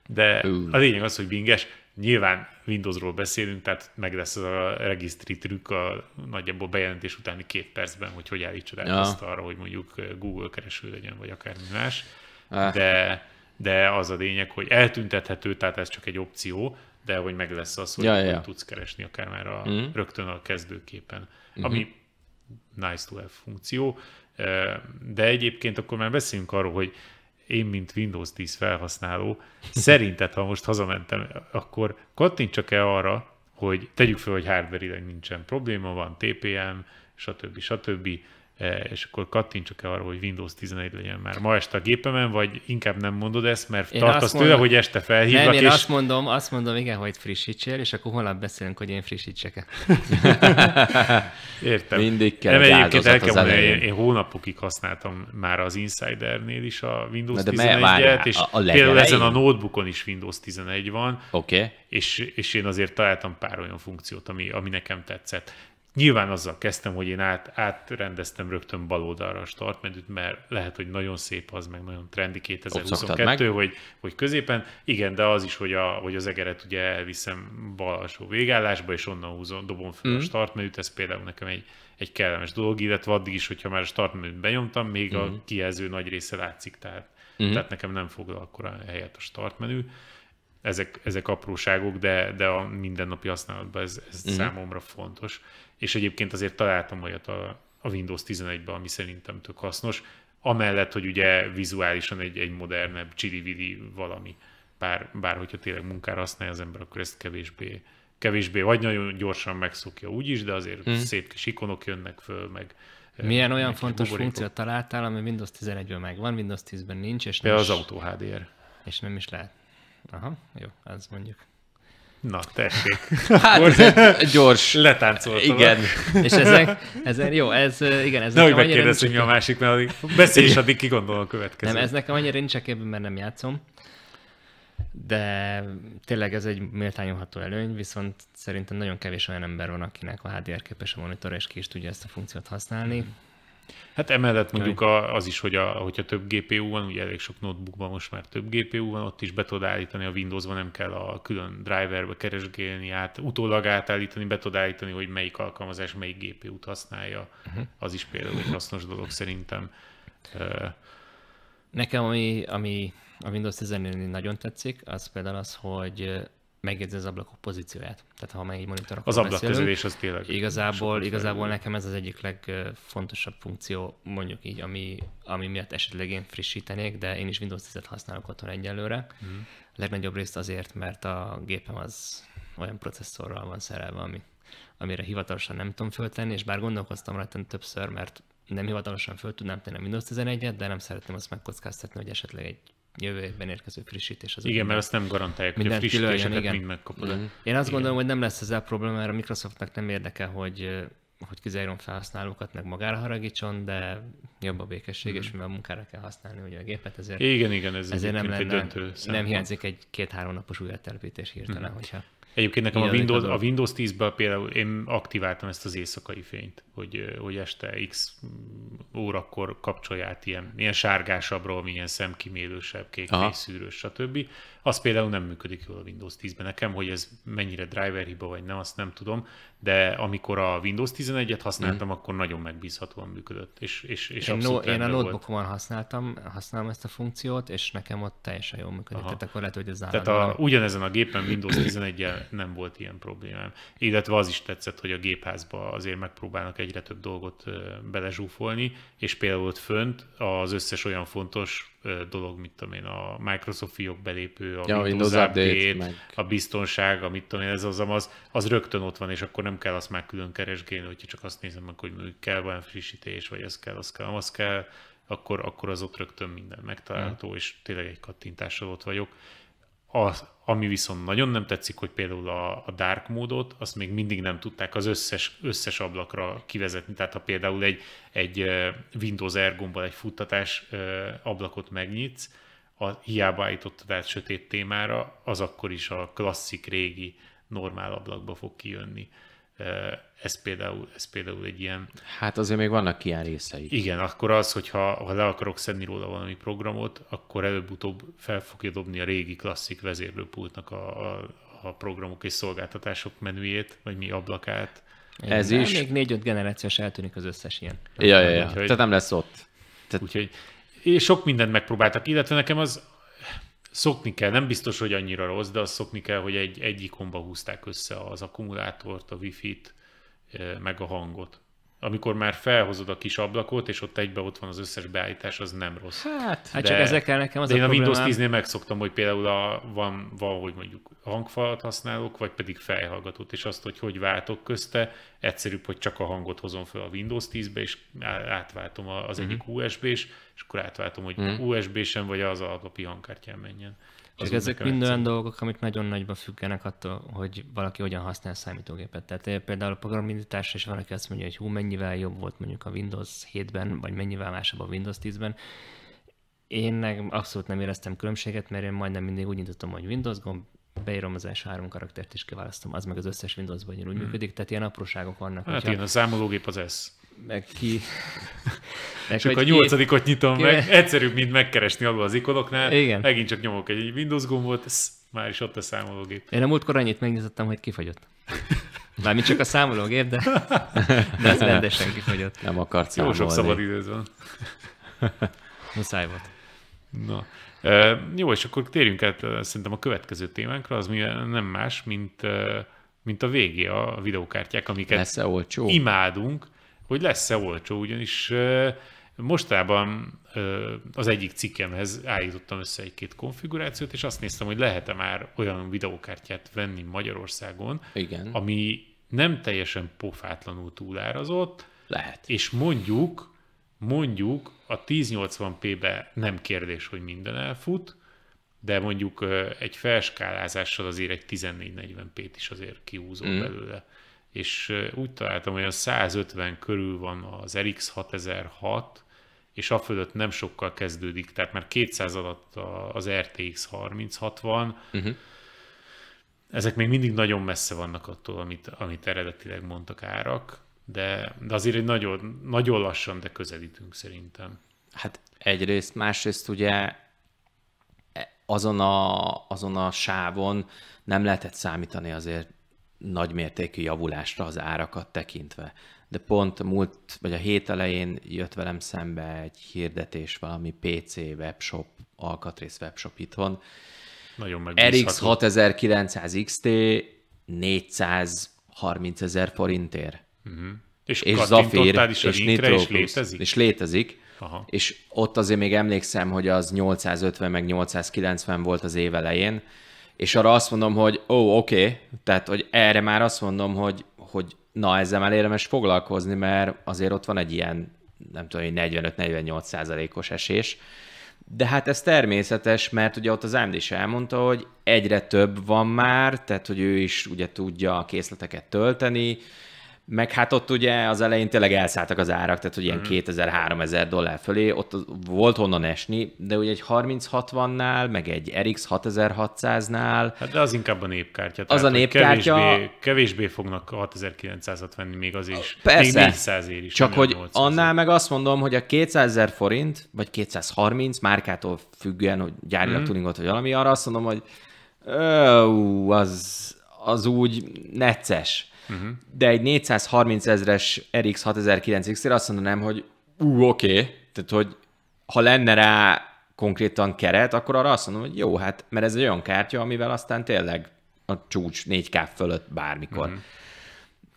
de a lényeg az, hogy binges. Nyilván Windowsról beszélünk, tehát meg lesz az a regisztri trükk a nagyjából bejelentés utáni két percben, hogy hogy állítsod át ja. azt arra, hogy mondjuk eh, Google kereső legyen, vagy akármi más. Ah. De, de az a lényeg, hogy eltüntethető, tehát ez csak egy opció, de hogy meg lesz az, hogy ja, ja. tudsz keresni akár már a, mm. rögtön a kezdőképen, mm-hmm. ami nice to have funkció, de egyébként akkor már beszéljünk arról, hogy én, mint Windows 10 felhasználó, [laughs] szerinted, ha most hazamentem, akkor kattintsak-e arra, hogy tegyük fel, hogy hardware nincsen probléma, van TPM, stb. stb. stb E, és akkor kattintsuk-e arra, hogy Windows 11 legyen már ma este a gépemen, vagy inkább nem mondod ezt, mert én tartasz tőle, mondom, hogy este felhívlak. Nem, én és... azt mondom, azt mondom, igen, hogy frissítsél, és akkor holnap beszélünk, hogy én frissítsek-e. [laughs] Értem. Mindig kell nem, egy egyébként el kell mondani, én, én, hónapokig használtam már az Insidernél is a Windows 11-et, és a, a például ezen a notebookon is Windows 11 van, okay. és, és én azért találtam pár olyan funkciót, ami, ami nekem tetszett. Nyilván azzal kezdtem, hogy én át, átrendeztem rögtön baloldalra a startmenüt, mert lehet, hogy nagyon szép az, meg nagyon trendi 2022, hogy, hogy középen. Igen, de az is, hogy, a, hogy az egeret ugye elviszem bal alsó végállásba, és onnan húzom, dobom fel mm. a startmenüt, ez például nekem egy, egy kellemes dolog, illetve addig is, hogyha már a startmenüt benyomtam, még mm. a mm-hmm. kijelző nagy része látszik, tehát, mm. tehát nekem nem foglal akkora helyet a startmenü ezek, ezek apróságok, de, de a mindennapi használatban ez, ez mm. számomra fontos és egyébként azért találtam olyat a, a Windows 11-ben, ami szerintem tök hasznos, amellett, hogy ugye vizuálisan egy, egy modernebb, csili valami, bár, bár hogyha tényleg munkára használja az ember, akkor ezt kevésbé, kevésbé vagy nagyon gyorsan megszokja úgyis, de azért hmm. szép kis ikonok jönnek föl, meg, milyen olyan Neki fontos buborékok. funkciót találtál, ami Windows 11-ben megvan, Windows 10-ben nincs, és nem De az is, autó HDR. És nem is lehet. Aha, jó, az mondjuk. Na, tessék. [laughs] Hát ez egy gyors. Letáncoltam. Igen. És ezek, ezen, jó, ez, igen, ez Nehogy megkérdezz, hogy mi a másik, mert addig beszélj, és addig kigondolom a következő. Nem, ez nekem annyira nincs képben, mert nem játszom. De tényleg ez egy méltányolható előny, viszont szerintem nagyon kevés olyan ember van, akinek a HDR képes a monitor, és ki is tudja ezt a funkciót használni. Hát emellett mondjuk a, az is, hogy a, hogyha több GPU van, ugye elég sok notebookban most már több GPU van, ott is be tud állítani a Windowsban, nem kell a külön driverbe keresgélni, át, utólag átállítani, be tud állítani, hogy melyik alkalmazás melyik GPU-t használja. Uh-huh. Az is például egy hasznos dolog szerintem. Nekem, ami, ami a Windows 10 nagyon tetszik, az például az, hogy megjegyzi az ablakok pozícióját. Tehát ha már egy monitorokról Az ablak kezelés az tényleg. Igazából, igazából nekem ez az egyik legfontosabb funkció, mondjuk így, ami, ami miatt esetleg én frissítenék, de én is Windows 10-et használok otthon egyelőre. Mm. Legnagyobb részt azért, mert a gépem az olyan processzorral van szerelve, ami, amire hivatalosan nem tudom föltenni, és bár gondolkoztam rajta többször, mert nem hivatalosan föl tudnám tenni a Windows 11-et, de nem szeretném azt megkockáztatni, hogy esetleg egy jövő évben érkező frissítés. Az igen, mert azt nem garantálják, minden hogy a frissítéseket igen. mind megkapod. Mm. Én azt igen. gondolom, hogy nem lesz ezzel probléma, mert a Microsoftnak nem érdekel, hogy hogy kizárjon felhasználókat, meg magára haragítson, de jobb a békesség, mm. és mhm. mivel munkára kell használni ugye a gépet, ezért, igen, igen, ez ezért nem, lenne, nem hiányzik egy két-három napos újra telepítés hirtelen, mm. hogyha Egyébként nekem a Windows, a Windows 10-ben például én aktiváltam ezt az éjszakai fényt, hogy, hogy este x órakor kapcsolját ilyen, ilyen sárgásabbról, milyen szemkimélősebb, kék, szűrős, stb. Az például nem működik jól a Windows 10-ben nekem, hogy ez mennyire driver hiba vagy nem, azt nem tudom, de amikor a Windows 11-et használtam, mm. akkor nagyon megbízhatóan működött. És, és, és én, no, én a notebookomon használtam, használom ezt a funkciót, és nekem ott teljesen jól működött. Aha. Tehát akkor lehet, hogy ez Tehát a, ugyanezen a gépen Windows 11-el nem volt ilyen problémám. Illetve az is tetszett, hogy a gépházba azért megpróbálnak egyre több dolgot belezsúfolni, és például ott fönt az összes olyan fontos dolog, mint tudom én, a Microsoft fiók belépő, a ja, Windows, Windows Update, update a biztonság, a mit tudom én, ez az, az, az rögtön ott van, és akkor nem kell azt már külön keresgélni, hogyha csak azt nézem meg, hogy kell valami frissítés, vagy ez kell, az kell, az kell, akkor, akkor az ott rögtön minden megtalálható, hmm. és tényleg egy kattintással ott vagyok. Az, ami viszont nagyon nem tetszik, hogy például a, a dark módot, azt még mindig nem tudták az összes, összes ablakra kivezetni. Tehát ha például egy, egy Windows Ergomban egy futtatás ablakot megnyitsz, a, hiába állítottad át sötét témára, az akkor is a klasszik régi normál ablakba fog kijönni ez például, ez például egy ilyen... Hát azért még vannak ilyen részei. Igen, akkor az, hogyha ha le akarok szedni róla valami programot, akkor előbb-utóbb fel fogja dobni a régi klasszik vezérlőpultnak a, a, a programok és szolgáltatások menüjét, vagy mi ablakát. Ez Én, is. Még négy-öt generációs eltűnik az összes ilyen. Ja, ja, ja. Úgyhogy, Tehát nem lesz ott. Tehát... Úgyhogy és sok mindent megpróbáltak, illetve nekem az szokni kell, nem biztos, hogy annyira rossz, de az szokni kell, hogy egy, egy ikonba húzták össze az akkumulátort, a wifi-t, meg a hangot. Amikor már felhozod a kis ablakot, és ott egybe ott van az összes beállítás, az nem rossz. Hát, de, hát csak ezekkel nekem az de a én a Windows 10-nél megszoktam, hogy például a, van, van, hogy mondjuk hangfalat használok, vagy pedig fejhallgatót, és azt, hogy hogy váltok közte, egyszerűbb, hogy csak a hangot hozom fel a Windows 10-be, és átváltom az egyik mm-hmm. USB-s, és akkor átváltom, hogy mm-hmm. USB-sen, vagy az alapi hangkártyán menjen. Csak ezek mind olyan dolgok, amik nagyon nagyban függenek attól, hogy valaki hogyan használ számítógépet. Tehát eh, például a programindításra is valaki azt mondja, hogy hú, mennyivel jobb volt mondjuk a Windows 7-ben, vagy mennyivel másabb a Windows 10-ben. Én meg abszolút nem éreztem különbséget, mert én majdnem mindig úgy indítottam, hogy Windows gomb, beírom az első három karaktert is kiválasztom, az meg az összes Windows-ban úgy hmm. működik, tehát ilyen apróságok vannak. Hát igen, a számológép az ez meg ki. Meg csak a nyolcadikot nyitom ki... meg, egyszerűbb, mint megkeresni abban az ikonoknál. Igen. Megint csak nyomok egy Windows gombot, sz, már is ott a számológép. Én a múltkor annyit megnyitottam, hogy kifagyott. Mármint csak a számológép, de, de ez rendesen kifagyott. Nem akart számolni. Jó sok szabad időd van. Muszáj volt. Na. jó, és akkor térjünk át szerintem a következő témánkra, az nem más, mint mint a végé a videókártyák, amiket olcsó. imádunk, hogy lesz-e olcsó, ugyanis mostában az egyik cikkemhez állítottam össze egy-két konfigurációt, és azt néztem, hogy lehet-e már olyan videókártyát venni Magyarországon, Igen. ami nem teljesen pofátlanul túlárazott, lehet. És mondjuk, mondjuk a 1080p-be nem kérdés, hogy minden elfut, de mondjuk egy felskálázással azért egy 1440p-t is azért kiúzol mm. belőle és úgy találtam, hogy a 150 körül van az RX 6006, és a fölött nem sokkal kezdődik, tehát már 200 alatt az RTX 3060, uh-huh. ezek még mindig nagyon messze vannak attól, amit, amit eredetileg mondtak árak, de, de azért egy nagyon, nagyon lassan, de közelítünk szerintem. Hát egyrészt, másrészt ugye e, azon a, azon a sávon nem lehetett számítani azért nagymértékű javulásra az árakat tekintve. De pont a múlt, vagy a hét elején jött velem szembe egy hirdetés valami PC webshop, alkatrész webshop itthon. Nagyon megbízható. RX 6900 XT 430 ezer forintért. Uh-huh. És, és Zafir, is és Nitro és létezik? És létezik. Aha. És ott azért még emlékszem, hogy az 850 meg 890 volt az év elején, és arra azt mondom, hogy ó, oh, oké, okay. tehát hogy erre már azt mondom, hogy, hogy na, ezzel már érdemes foglalkozni, mert azért ott van egy ilyen, nem tudom, 45-48 százalékos esés, de hát ez természetes, mert ugye ott az AMD is elmondta, hogy egyre több van már, tehát hogy ő is ugye tudja a készleteket tölteni, meg hát ott ugye az elején tényleg elszálltak az árak, tehát hogy ilyen mm 2000-3000 dollár fölé, ott volt honnan esni, de ugye egy 3060-nál, meg egy RX 6600-nál. Hát de az inkább a népkártya. Az a népkártya. Kevésbé, kevésbé fognak 6900-at venni még az is. Persze. Még 400 ér is. Csak hogy annál meg azt mondom, hogy a 200 ezer forint, vagy 230 márkától függően, hogy gyárilag mm tuningot, vagy valami, arra azt mondom, hogy Ö, az, az úgy necces. Uh-huh. De egy 430 ezres RX 6009 x azt mondanám, hogy ú, oké, okay. tehát hogy ha lenne rá konkrétan keret, akkor arra azt mondom, hogy jó, hát mert ez egy olyan kártya, amivel aztán tényleg a csúcs 4K fölött bármikor. Uh-huh.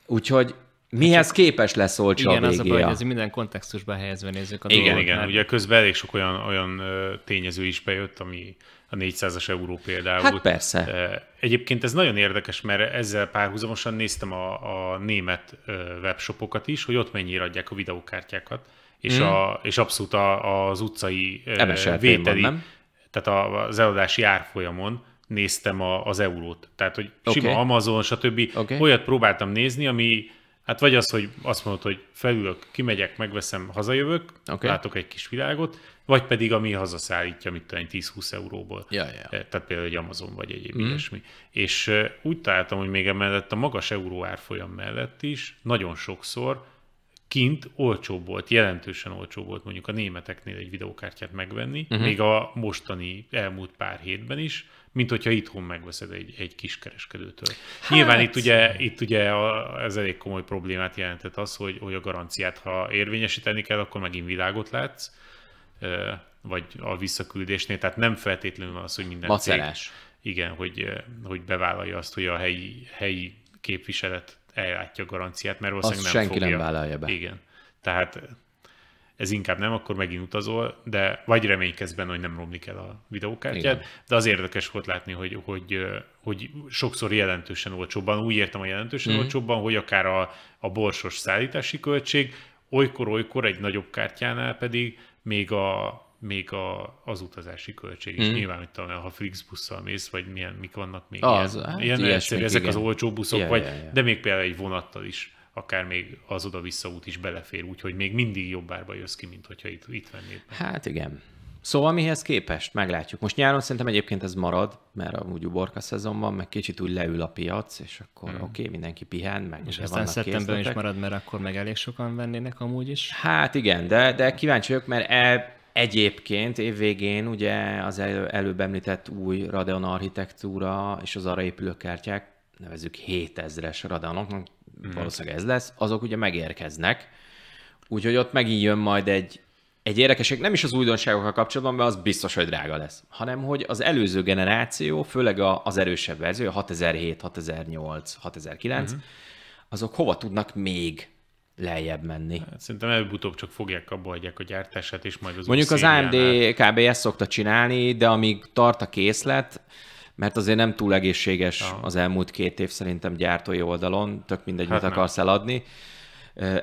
Úgyhogy Mihez képes lesz olcsó Igen, a az a baj, hogy ez minden kontextusba helyezve nézzük a igen, dolgot. Igen, igen. Ugye közben elég sok olyan, olyan tényező is bejött, ami a 400-as euró például. Hát persze. Egyébként ez nagyon érdekes, mert ezzel párhuzamosan néztem a, a német webshopokat is, hogy ott mennyire adják a videókártyákat, és, hmm. a, és abszolút a, az utcai mslp vételi, van, nem? tehát az eladási árfolyamon néztem a, az eurót. Tehát, hogy sima okay. Amazon, stb. Okay. Olyat próbáltam nézni, ami Hát vagy az, hogy azt mondod, hogy felülök, kimegyek, megveszem, hazajövök, okay. látok egy kis világot, vagy pedig ami hazaszállítja, mint tudom, 10-20 euróból. Ja, ja. Eh, tehát például egy Amazon vagy egyéb mm. ilyesmi. És eh, úgy találtam, hogy még emellett a magas euró árfolyam mellett is nagyon sokszor kint olcsóbb volt, jelentősen olcsóbb volt mondjuk a németeknél egy videókártyát megvenni, uh-huh. még a mostani elmúlt pár hétben is, mint hogyha itthon megveszed egy, egy kereskedőtől. Hát. Nyilván itt ugye, itt ugye a, ez elég komoly problémát jelentett az, hogy, hogy a garanciát, ha érvényesíteni kell, akkor megint világot látsz, vagy a visszaküldésnél, tehát nem feltétlenül az, hogy minden cég, igen, hogy, hogy bevállalja azt, hogy a helyi, helyi képviselet ellátja a garanciát, mert valószínűleg nem senki fogja. nem vállalja be. Igen. Tehát ez inkább nem, akkor megint utazol, de vagy reménykedsz benne, hogy nem romlik el a videókártyád, de az érdekes volt látni, hogy, hogy, hogy sokszor jelentősen olcsóbban, úgy értem a jelentősen mm. olcsóbban, hogy akár a, a borsos szállítási költség, olykor-olykor egy nagyobb kártyánál pedig még a, még a, az utazási költség is. Mm. Nyilván, hogy talán, ha Flix busszal mész, vagy milyen, mik vannak még az, ilyen, hát ilyen ilyesmi, ezek igen. az olcsó buszok, ja, vagy, ja, ja. de még például egy vonattal is akár még az oda-vissza út is belefér, úgyhogy még mindig jobb árba jössz ki, mint hogyha itt, itt vennéd. Hát igen. Szóval mihez képest? Meglátjuk. Most nyáron szerintem egyébként ez marad, mert amúgy uborka szezon van, meg kicsit úgy leül a piac, és akkor hmm. oké, okay, mindenki pihen, meg És aztán szeptemberben is marad, mert akkor meg elég sokan vennének amúgy is. Hát igen, de, de kíváncsi vagyok, mert e, Egyébként évvégén ugye az elő, előbb említett új Radeon architektúra és az arra épülő kártyák nevezük 7000-es Radeonoknak mm. valószínűleg ez lesz, azok ugye megérkeznek. Úgyhogy ott megint jön majd egy, egy érdekeség, nem is az újdonságokkal kapcsolatban, mert az biztos, hogy drága lesz, hanem hogy az előző generáció, főleg az erősebb verzió, 6007, 6008, 6009, uh-huh. azok hova tudnak még lejjebb menni. Hát, szerintem előbb-utóbb csak fogják abba hagyják a gyártását, és majd az Mondjuk az AMD kb. ezt szokta csinálni, de amíg tart a készlet, mert azért nem túl egészséges ja. az elmúlt két év szerintem gyártói oldalon, tök mindegy, hát mit akarsz nem. eladni,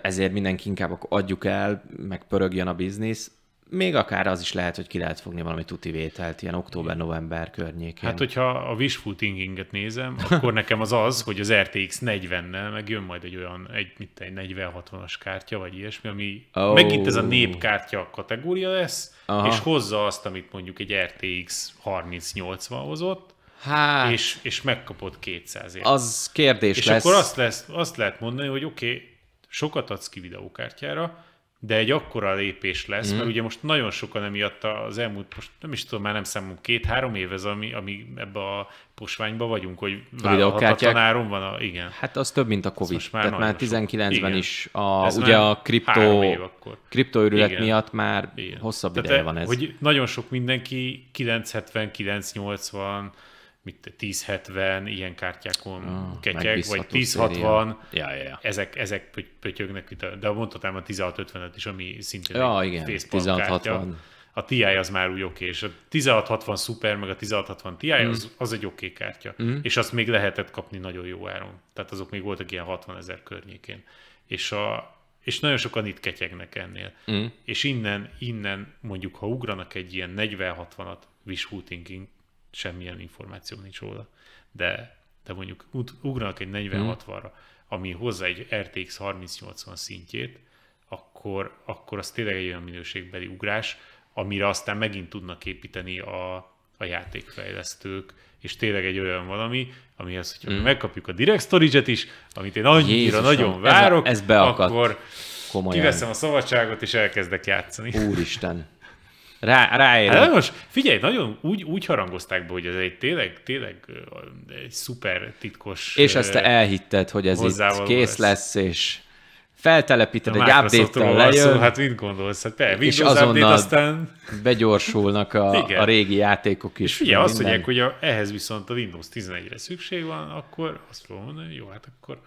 ezért mindenki inkább adjuk el, meg pörögjön a biznisz, még akár az is lehet, hogy ki lehet fogni valami tuti vételt, ilyen október-november környékén. Hát, hogyha a wishful thinking-et nézem, akkor [laughs] nekem az az, hogy az RTX 40-nel meg jön majd egy olyan, egy, mit egy 40-60-as kártya, vagy ilyesmi, ami oh. megint ez a népkártya kategória lesz, Aha. és hozza azt, amit mondjuk egy RTX 3080 hozott, Hát, és, és megkapod 200 ért. Az kérdés és lesz. És akkor azt, lesz, azt lehet mondani, hogy oké, okay, sokat adsz ki videókártyára, de egy akkora lépés lesz, mm. mert ugye most nagyon sokan emiatt az elmúlt, most nem is tudom, már nem számom, két-három év ez, ami, ami ebbe a posványba vagyunk, hogy vállalhatatlan áron van, a, igen. Hát az több, mint a Covid. Most már Tehát már 19-ben is a, ez ugye a kripto, kriptoőrület miatt már igen. hosszabb Tehát ideje van ez. Hogy nagyon sok mindenki 979-80 mit 1070, ilyen kártyákon ah, ketyeg, vagy 1060, ja, ja, ja. ezek, ezek pötyögnek, de mondhatnám a 1650-et is, ami szintén ja, igen, 1660. A TI az már úgy oké, és a 1660 Super, meg a 1660 TI mm. az, az egy oké kártya, mm. és azt még lehetett kapni nagyon jó áron. Tehát azok még voltak ilyen 60 ezer környékén. És a, és nagyon sokan itt ketyegnek ennél. Mm. És innen, innen mondjuk, ha ugranak egy ilyen 40-60-at wishful thinking semmilyen információ nincs róla. De, de mondjuk ugranak egy 40-60-ra, ami hozza egy RTX 3080 szintjét, akkor, akkor az tényleg egy olyan minőségbeli ugrás, amire aztán megint tudnak építeni a, a játékfejlesztők, és tényleg egy olyan valami, amihez, hogyha mm. megkapjuk a direct storage is, amit én annyira nagyon várok, ez, ez akkor Komolyan. kiveszem a szabadságot, és elkezdek játszani. Úristen. Rá, rá. Hát, most figyelj, nagyon úgy, úgy harangozták be, hogy ez egy tényleg, tényleg egy szuper titkos És azt te elhitted, hogy ez itt kész lesz, lesz és feltelepíted egy update lejön. hát mit gondolsz? Hát te, és azonnal aztán... begyorsulnak a, [laughs] a régi játékok is. És ugye azt mondják, hogy a, ehhez viszont a Windows 11-re szükség van, akkor azt fogom mondani, jó, hát akkor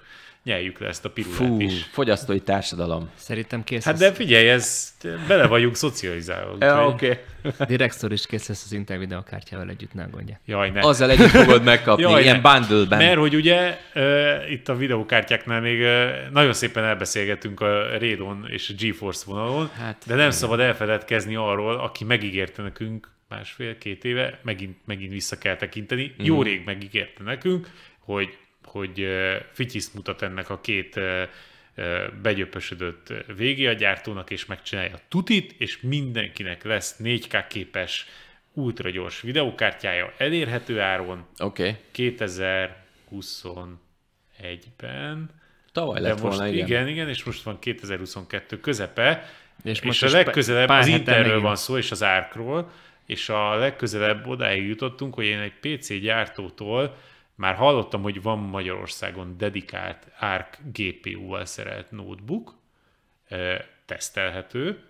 nyeljük le ezt a pirulát Fú, is. fogyasztói társadalom. Szerintem kész. Hát de figyelj, ez bele vagyunk szocializálva. Ja, oké. Okay. [laughs] Direktor is kész lesz az Intel videokártyával együtt, ne gondja. Jaj, ne. Azzal együtt fogod megkapni, Jaj, ilyen bundle-ben. Mert hogy ugye uh, itt a videokártyáknál még uh, nagyon szépen elbeszélgetünk a Radeon és a GeForce vonalon, hát, de nem jaj. szabad elfeledkezni arról, aki megígérte nekünk másfél-két éve, megint, megint vissza kell tekinteni, mm. jó mhm. rég megígérte nekünk, hogy hogy fityiszt mutat ennek a két begyöpösödött gyártónak és megcsinálja a tutit, és mindenkinek lesz 4K képes ultra gyors videókártyája elérhető áron. Oké. Okay. 2021-ben. Tavaly lett most, volna, igen. igen. Igen, és most van 2022 közepe, és, most és a legközelebb az Interről van szó, és az árkról, és a legközelebb odáig jutottunk, hogy én egy PC gyártótól már hallottam, hogy van Magyarországon dedikált ARC GPU-val szerelt notebook, tesztelhető,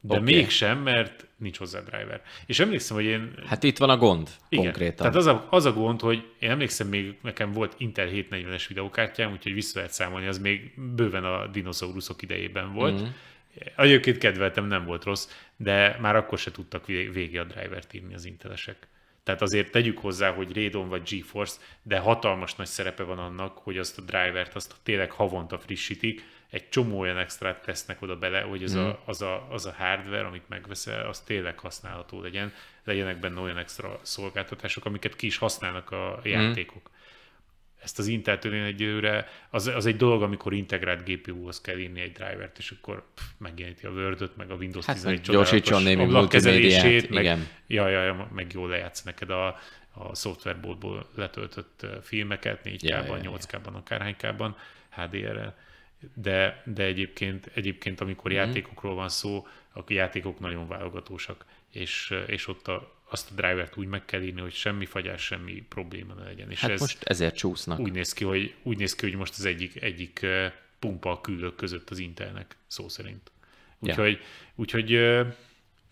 de okay. mégsem, mert nincs hozzá driver. És emlékszem, hogy én... Hát itt van a gond, igen, konkrétan. Tehát az a, az a gond, hogy én emlékszem, még nekem volt Intel 740-es videókártyám, úgyhogy vissza lehet számolni, az még bőven a dinoszauruszok idejében volt. Mm. Egyébként kedveltem, nem volt rossz, de már akkor se tudtak végig a drivert írni az intelesek. Tehát azért tegyük hozzá, hogy Radeon vagy GeForce, de hatalmas nagy szerepe van annak, hogy azt a drivert azt tényleg havonta frissítik, egy csomó olyan extrát tesznek oda bele, hogy az, mm. a, mhm. az, a, az a hardware, amit megveszel, az tényleg használható legyen, legyenek benne olyan extra szolgáltatások, amiket ki is használnak a mhm. játékok ezt az Intel-től én egyelőre, az, az egy dolog, amikor integrált GPU-hoz kell írni egy drivert, és akkor pff, megjeleníti a word meg a Windows hát, 11 gyorsítson némi kezelését, meg, igen. Ja, ja, ja, meg jól lejátsz neked a, a szoftverboltból letöltött filmeket, 4K-ban, ja, ja, ja. 8K-ban, akárhánykában, HDR-rel. De, de egyébként, egyébként amikor mm. játékokról van szó, a játékok nagyon válogatósak, és, és ott a, azt a drivert úgy meg kell írni, hogy semmi fagyás, semmi probléma ne legyen. És hát ez most ezért csúsznak. Úgy néz ki, hogy, úgy néz ki, hogy most az egyik, egyik eh, pumpa a küldök között az Intelnek, szó szerint. Úgyhogy, ja. úgyhogy eh,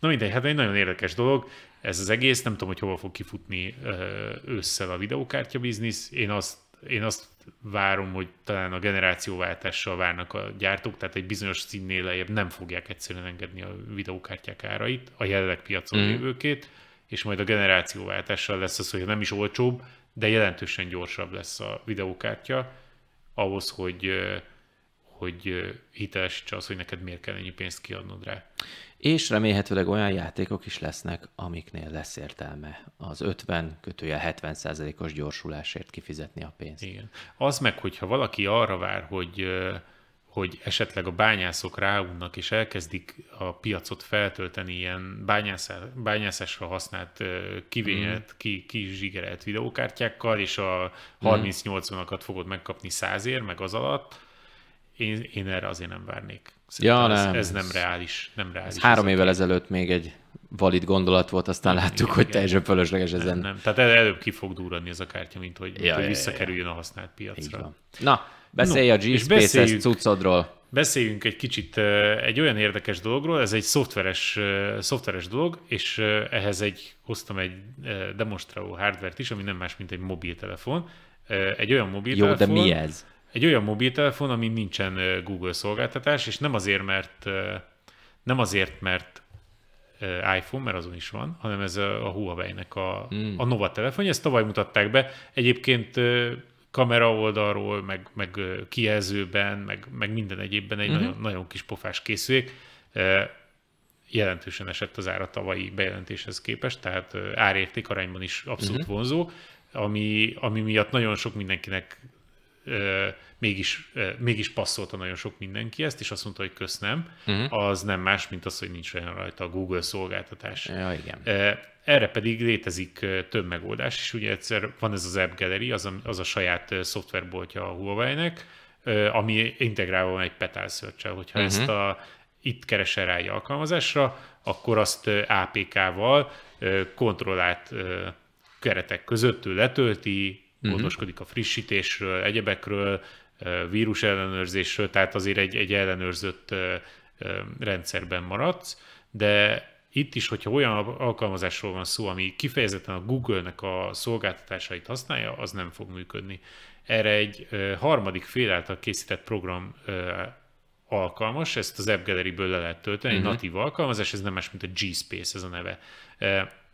na mindegy, hát egy nagyon érdekes dolog. Ez az egész, nem tudom, hogy hova fog kifutni eh, ősszel a videókártya biznisz. Én azt, én azt várom, hogy talán a generációváltással várnak a gyártók, tehát egy bizonyos színnél lejjebb nem fogják egyszerűen engedni a videókártyák árait, a jelenleg piacon mm. lévőkét és majd a generációváltással lesz az, hogy nem is olcsóbb, de jelentősen gyorsabb lesz a videókártya ahhoz, hogy, hogy hitelesítse az, hogy neked miért kell ennyi pénzt kiadnod rá. És remélhetőleg olyan játékok is lesznek, amiknél lesz értelme az 50 kötője 70%-os gyorsulásért kifizetni a pénzt. Igen. Az meg, hogyha valaki arra vár, hogy hogy esetleg a bányászok ráunnak és elkezdik a piacot feltölteni ilyen bányász, bányászásra használt kivényelt, mm. ki, kizsigerelt videókártyákkal, és a 30-80-akat mhm. fogod megkapni százért meg az alatt, én, én erre azért nem várnék. Szerintem ja, nem. Ez, ez nem reális. Nem reális ez három évvel ezelőtt még egy valid gondolat volt, aztán mm, láttuk, igen, hogy igen. teljesen fölösleges ezen. Nem, nem. tehát el, előbb ki fog durrani ez a kártya, mint hogy, ja, mint, hogy visszakerüljön ja, ja. a használt piacra. Na, beszélj no, a GSPS space es cuccodról. Beszéljünk egy kicsit eh, egy olyan érdekes dologról, ez egy szoftveres, eh, szoftveres dolog, és eh, ehhez egy, hoztam egy demonstráló hardvert is, ami nem más, mint egy mobiltelefon. Egy olyan mobiltelefon... Jó, de mi ez? Egy olyan mobiltelefon, ami nincsen Google szolgáltatás, és nem azért, mert nem azért, mert iPhone, mert azon is van, hanem ez a Huawei-nek a, mm. a Nova telefonja. Ezt tavaly mutatták be. Egyébként kamera oldalról, meg, meg kijelzőben, meg, meg minden egyébben egy mm-hmm. nagyon, nagyon kis pofás készülék. Jelentősen esett az ára tavalyi bejelentéshez képest, tehát árérték arányban is abszolút mm-hmm. vonzó, ami, ami miatt nagyon sok mindenkinek mégis, mégis passzolta nagyon sok mindenki ezt, és azt mondta, hogy kösz nem, uh-huh. az nem más, mint az, hogy nincs olyan rajta a Google szolgáltatás. Ja, igen. Erre pedig létezik több megoldás is, ugye egyszer van ez az App Gallery, az a, az a saját szoftverboltja a Huawei-nek, ami integrálva van egy Petal search hogyha uh-huh. ezt a, itt keresel rá egy alkalmazásra, akkor azt APK-val kontrollált keretek közöttől letölti, mhm. gondoskodik a frissítésről, egyebekről, vírus ellenőrzésről, tehát azért egy, egy ellenőrzött rendszerben maradsz, de itt is, hogyha olyan alkalmazásról van szó, ami kifejezetten a Google-nek a szolgáltatásait használja, az nem fog működni. Erre egy harmadik fél által készített program alkalmas, ezt az AppGallery-ből le lehet tölteni, uh-huh. egy mhm. natív alkalmazás, ez nem más, mint a G-Space ez a neve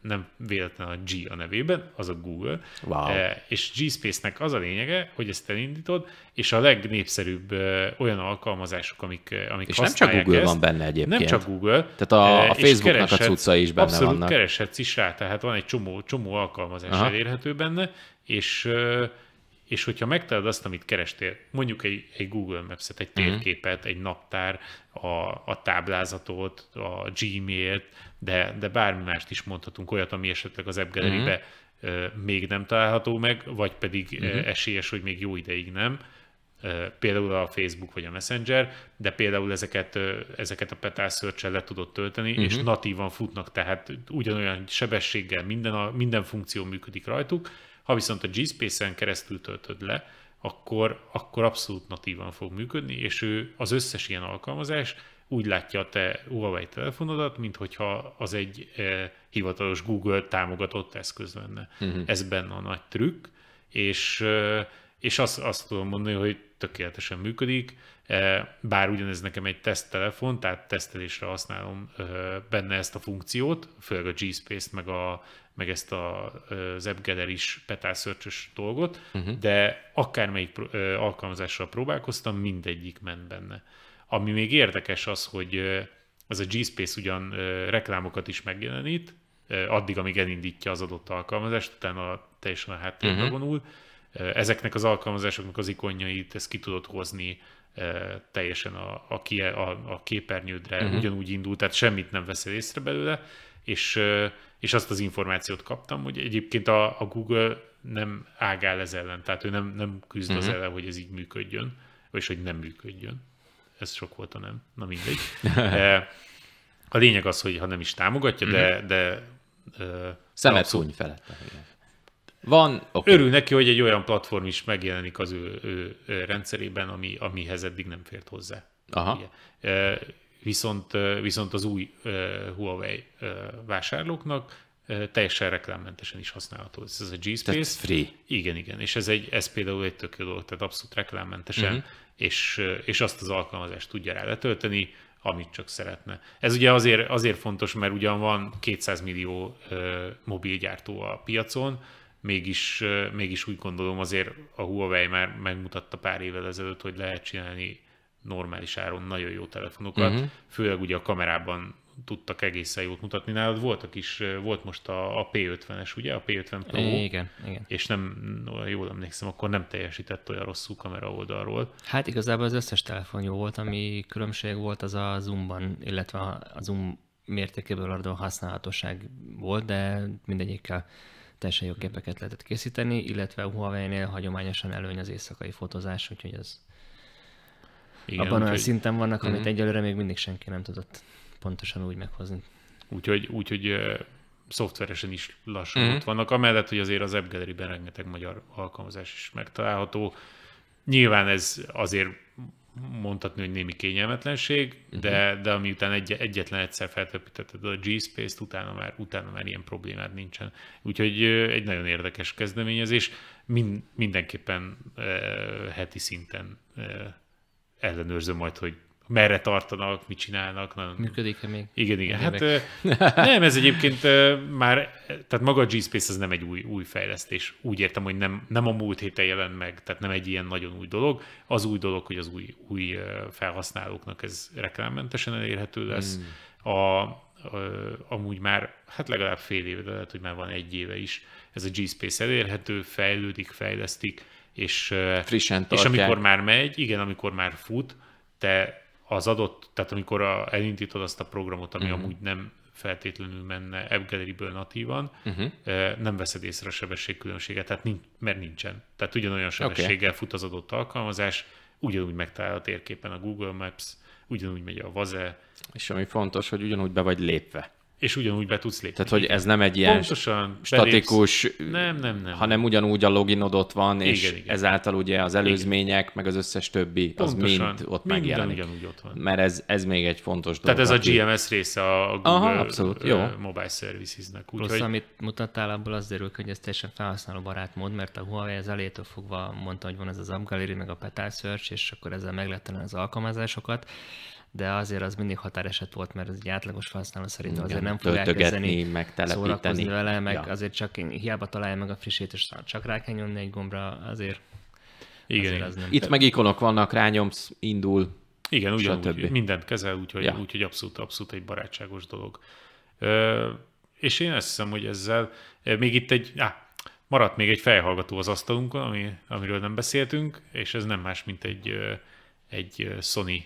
nem véletlen a G a nevében, az a Google. Wow. E, és G-Space-nek az a lényege, hogy ezt elindítod, és a legnépszerűbb e, olyan alkalmazások, amik, e, amik És nem csak Google ezt, van benne egyébként. Nem csak Google. Tehát a, a Facebooknak a cucca is benne abszolút vannak. Abszolút kereshetsz is rá, tehát van egy csomó, csomó alkalmazás Aha. elérhető benne, és és hogyha megtaláld azt, amit kerestél, mondjuk egy, egy Google Maps-et, egy mhm. térképet, egy naptár, a, a táblázatot, a Gmail-t, de, de bármi mást is mondhatunk, olyat, ami esetleg az App Gallery-be uh-huh. még nem található meg, vagy pedig uh-huh. esélyes, hogy még jó ideig nem, például a Facebook vagy a Messenger, de például ezeket, ezeket a Petal search le tudod tölteni, uh-huh. és natívan futnak, tehát ugyanolyan sebességgel minden, a, minden funkció működik rajtuk, ha viszont a gspace en keresztül töltöd le, akkor, akkor abszolút natívan fog működni, és ő az összes ilyen alkalmazás úgy látja a te Huawei telefonodat, mint hogyha az egy e, hivatalos Google támogatott eszköz lenne. Uh-huh. Ez benne a nagy trükk, és, e, és azt, azt tudom mondani, hogy tökéletesen működik, e, bár ugyanez nekem egy teszttelefon, tehát tesztelésre használom e, benne ezt a funkciót, főleg a G-Space-t meg a, meg ezt a zebgeder is petálszörcsös dolgot, uh-huh. de akármelyik alkalmazással próbálkoztam, mindegyik ment benne. Ami még érdekes az, hogy az a G-Space ugyan reklámokat is megjelenít, addig, amíg elindítja az adott alkalmazást, utána teljesen a háttérbe uh-huh. Mhm. vonul. Ezeknek az alkalmazásoknak az ikonjait ezt ki tudod hozni teljesen a, a, a, a képernyődre, uh-huh. ugyanúgy indul, tehát semmit nem veszel észre belőle, és, és azt az információt kaptam, hogy egyébként a, a Google nem ágál ez ellen, tehát ő nem, nem küzd az mhm. ellen, hogy ez így működjön, vagy hogy nem működjön. Ez sok volt a nem, na mindegy. [laughs] A lényeg az, hogy ha nem is támogatja, de... Mhm. de Szemet szúny felett. Van, okay. Örül neki, hogy egy olyan platform is megjelenik az ő, ő rendszerében, ami, amihez eddig nem fért hozzá. Aha viszont, viszont az új Huawei vásárlóknak teljesen reklámmentesen is használható. Ez, ez a G-Space. Tehát free. Igen, igen. És ez, egy, ez például egy tök jó dolog, tehát abszolút reklámmentesen, uh-huh. és, és azt az alkalmazást tudja rá letölteni, amit csak szeretne. Ez ugye azért, azért fontos, mert ugyan van 200 millió mobilgyártó a piacon, mégis, mégis úgy gondolom azért a Huawei már megmutatta pár évvel ezelőtt, hogy lehet csinálni normális áron nagyon jó telefonokat, uh-huh. főleg ugye a kamerában tudtak egészen jót mutatni. Nálad voltak is, volt most a, a P50-es, ugye? A P50 Pro. Igen, igen. És nem, jól emlékszem, akkor nem teljesített olyan rosszul kamera oldalról. Hát igazából az összes telefon jó volt, ami különbség volt az a zoomban, illetve a zoom mértékéből adó használhatóság volt, de mindegyikkel teljesen jó képeket lehetett készíteni, illetve Huawei-nél hagyományosan előny az éjszakai fotózás, úgyhogy az igen, abban olyan szinten vannak, amit uh-huh. egyelőre még mindig senki nem tudott pontosan úgy meghozni. Úgyhogy, hogy uh, szoftveresen is lassan uh-huh. ott vannak, amellett, hogy azért az appgallery ben rengeteg magyar alkalmazás is megtalálható. Nyilván ez azért mondhatni, hogy némi kényelmetlenség, uh-huh. de, de után egy, egyetlen egyszer feltöpítetted a G-Space-t, utána már, utána már ilyen problémád nincsen. Úgyhogy egy nagyon érdekes kezdeményezés, Mind, mindenképpen uh, heti szinten uh, ellenőrzöm majd, hogy merre tartanak, mit csinálnak. Na, Működik-e még? Igen, igen. Hát nem, ez egyébként már, tehát maga a G-Space az nem egy új, új fejlesztés. Úgy értem, hogy nem, nem a múlt héten jelent meg, tehát nem egy ilyen nagyon új dolog. Az új dolog, hogy az új, új felhasználóknak ez reklámmentesen elérhető lesz. Hmm. A, a, amúgy már, hát legalább fél éve, de lehet, hogy már van egy éve is ez a G-Space elérhető, fejlődik, fejlesztik és, Frissen tartják. és amikor már megy, igen, amikor már fut, te az adott, tehát amikor a, elindítod azt a programot, ami uh-huh. amúgy nem feltétlenül menne AppGallery-ből natívan, uh-huh. nem veszed észre a sebességkülönbséget, tehát nincs, mert nincsen. Tehát ugyanolyan sebességgel okay. fut az adott alkalmazás, ugyanúgy megtalál a térképen a Google Maps, ugyanúgy megy a Vaze. És ami fontos, hogy ugyanúgy be vagy lépve és ugyanúgy be tudsz lépni. Tehát, hogy ez nem egy ilyen Pontosan, statikus, nem, nem, nem. hanem ugyanúgy a loginod ott van, igen, és igen. ezáltal ugye az előzmények, igen. meg az összes többi, Pontosan. az mind ott Minden megjelenik. ugyanúgy ott van. Mert ez, ez még egy fontos dolog. Tehát ez a GMS része a Google Aha, abszolút, jó. Mobile Services-nek. Úgy, Plusz, hogy... amit mutattál, abból az derül hogy ez teljesen felhasználó barátmód, mert a Huawei az elétől fogva mondta, hogy van ez az AppGallery, meg a Petal Search, és akkor ezzel meglehetően az alkalmazásokat de azért az mindig határeset volt, mert ez egy átlagos felhasználó szerintem azért nem fog elkezdeni szórakozni vele, meg ja. azért csak hiába találja meg a és csak rá kell nyomni egy gombra, azért igen, azért az nem. Itt meg ikonok vannak, rányomsz, indul, igen, ugyanúgy, mindent kezel, úgyhogy ja. úgy, abszolút, abszolút egy barátságos dolog. Ö, és én azt hiszem, hogy ezzel még itt egy, á, maradt még egy fejhallgató az asztalunkon, ami, amiről nem beszéltünk, és ez nem más, mint egy, egy Sony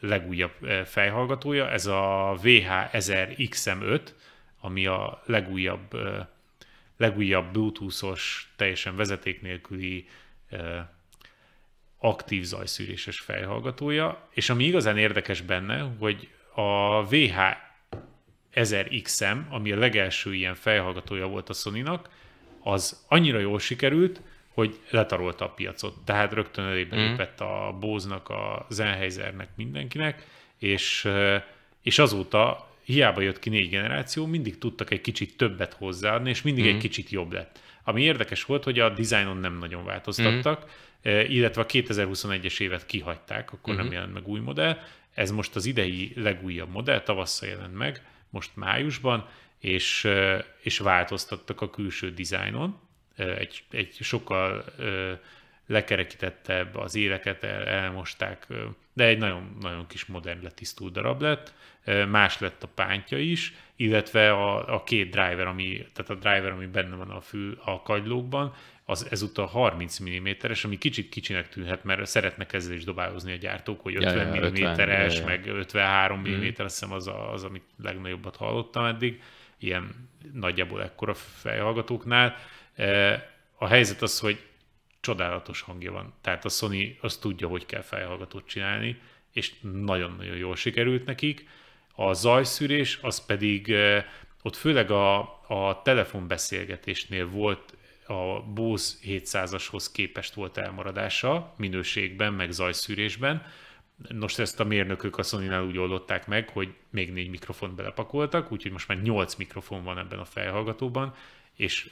legújabb eh, fejhallgatója, ez a VH1000XM5, ami a legújabb, eh, legújabb Bluetooth-os, teljesen vezeték nélküli eh, aktív zajszűréses fejhallgatója, és ami igazán érdekes benne, hogy a VH 1000XM, ami a legelső ilyen fejhallgatója volt a sony az annyira jól sikerült, hogy letarolta a piacot. Tehát rögtön elébe mm. lépett a Bóznak, a Sennheisernek, mindenkinek, és, eh, és azóta hiába jött ki négy generáció, mindig tudtak egy kicsit többet hozzáadni, és mindig mm. egy mhm. kicsit jobb lett. Ami érdekes volt, hogy a dizájnon nem nagyon változtattak, mm. illetve a 2021-es évet kihagyták, akkor mm. nem mhm. jelent meg új modell. Ez most az idei legújabb modell, tavasszal jelent meg, most májusban, és, eh, és változtattak a külső dizájnon, egy, egy sokkal lekerekítettebb az éveket el, elmosták, de egy nagyon-nagyon kis modern letisztult darab lett, más lett a pántja is, illetve a, a két driver, ami, tehát a driver, ami benne van a, fű a kagylókban, az ezúttal 30 mm-es, ami kicsit kicsinek tűnhet, mert szeretnek ezzel is dobálózni a gyártók, hogy 50 ja, ja, mm-es, ja, ja. meg 53 mm, mm. azt hiszem az, a, az, amit legnagyobbat hallottam eddig, ilyen nagyjából ekkora fejhallgatóknál, a helyzet az, hogy csodálatos hangja van. Tehát a Sony azt tudja, hogy kell fejhallgatót csinálni, és nagyon-nagyon jól sikerült nekik. A zajszűrés az pedig ott főleg a, a telefonbeszélgetésnél volt a Bose 700-ashoz képest volt elmaradása minőségben, meg zajszűrésben. Nos, ezt a mérnökök a sony úgy oldották meg, hogy még négy mikrofont belepakoltak, úgyhogy most már nyolc mikrofon van ebben a fejhallgatóban, és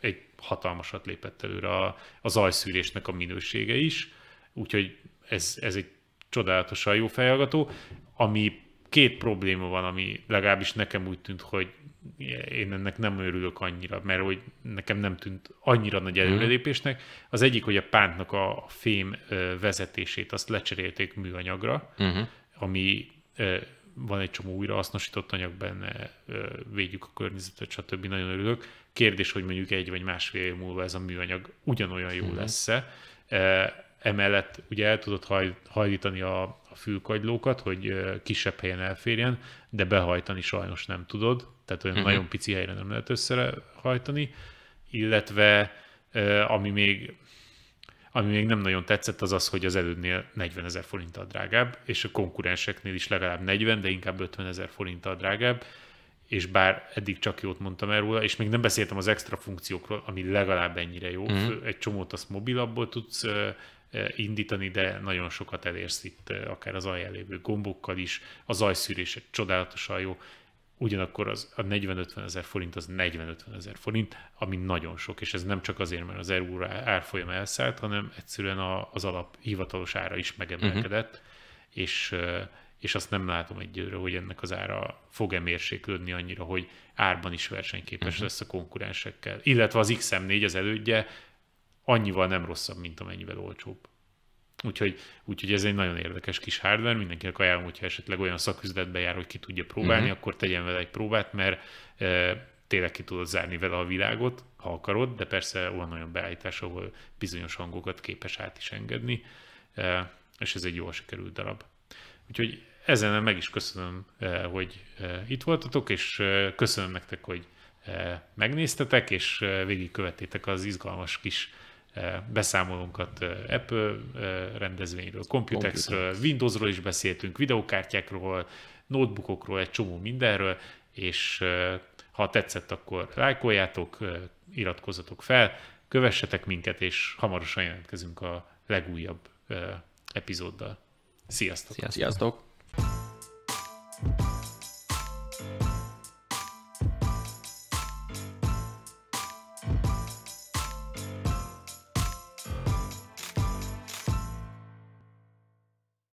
egy hatalmasat lépett előre a, a zajszűrésnek a minősége is, úgyhogy ez, ez egy csodálatosan jó fejhallgató, ami két probléma van, ami legalábbis nekem úgy tűnt, hogy én ennek nem örülök annyira, mert hogy nekem nem tűnt annyira nagy mhm. előrelépésnek. Az egyik, hogy a pántnak a fém vezetését azt lecserélték műanyagra, uh-huh. ami van egy csomó újra hasznosított anyag benne, védjük a környezetet, stb. Nagyon örülök. Kérdés, hogy mondjuk egy vagy másfél év múlva ez a műanyag ugyanolyan jó mhm. lesz-e. E, emellett ugye el tudod haj, hajlítani a, a fülkagylókat, hogy e, kisebb helyen elférjen, de behajtani sajnos nem tudod, tehát olyan uh-huh. nagyon pici helyre nem lehet összehajtani, illetve e, ami még ami még nem nagyon tetszett, az az, hogy az elődnél 40 ezer forinttal drágább, és a konkurenseknél is legalább 40, de inkább 50 ezer forinttal drágább és bár eddig csak jót mondtam erről, és még nem beszéltem az extra funkciókról, ami legalább ennyire jó. Mm. Egy csomót azt mobilabból tudsz indítani, de nagyon sokat elérsz itt, akár az alján lévő gombokkal is. A zajszűrés csodálatosan jó. Ugyanakkor az, a 40-50 ezer forint az 40-50 ezer forint, ami nagyon sok, és ez nem csak azért, mert az euró árfolyam elszállt, hanem egyszerűen a, az alap hivatalos ára is megemelkedett, mm-hmm. és és azt nem látom egyelőre, hogy ennek az ára fog-e mérséklődni annyira, hogy árban is versenyképes uh-huh. lesz a konkurensekkel. Illetve az XM4 az elődje annyival nem rosszabb, mint amennyivel olcsóbb. Úgyhogy, úgyhogy ez egy nagyon érdekes kis hardware, mindenkinek ajánlom, hogyha esetleg olyan szaküzletbe jár, hogy ki tudja próbálni, uh-huh. akkor tegyen vele egy próbát, mert e, tényleg ki tudod zárni vele a világot, ha akarod, de persze van olyan beállítás, ahol bizonyos hangokat képes át is engedni, e, és ez egy jól sikerült darab. Úgyhogy ezen meg is köszönöm, eh, hogy eh, itt voltatok, és eh, köszönöm nektek, hogy megnéztetek, és végigkövettétek az izgalmas kis beszámolónkat Apple rendezvényről, Computexről, Windowsról is beszéltünk, videokártyákról, notebookokról, egy csomó mindenről, és ha tetszett, akkor lájkoljátok, iratkozzatok fel, kövessetek minket, és hamarosan jelentkezünk a legújabb epizóddal. Sziasztok! Sziasztok! Sziasztok.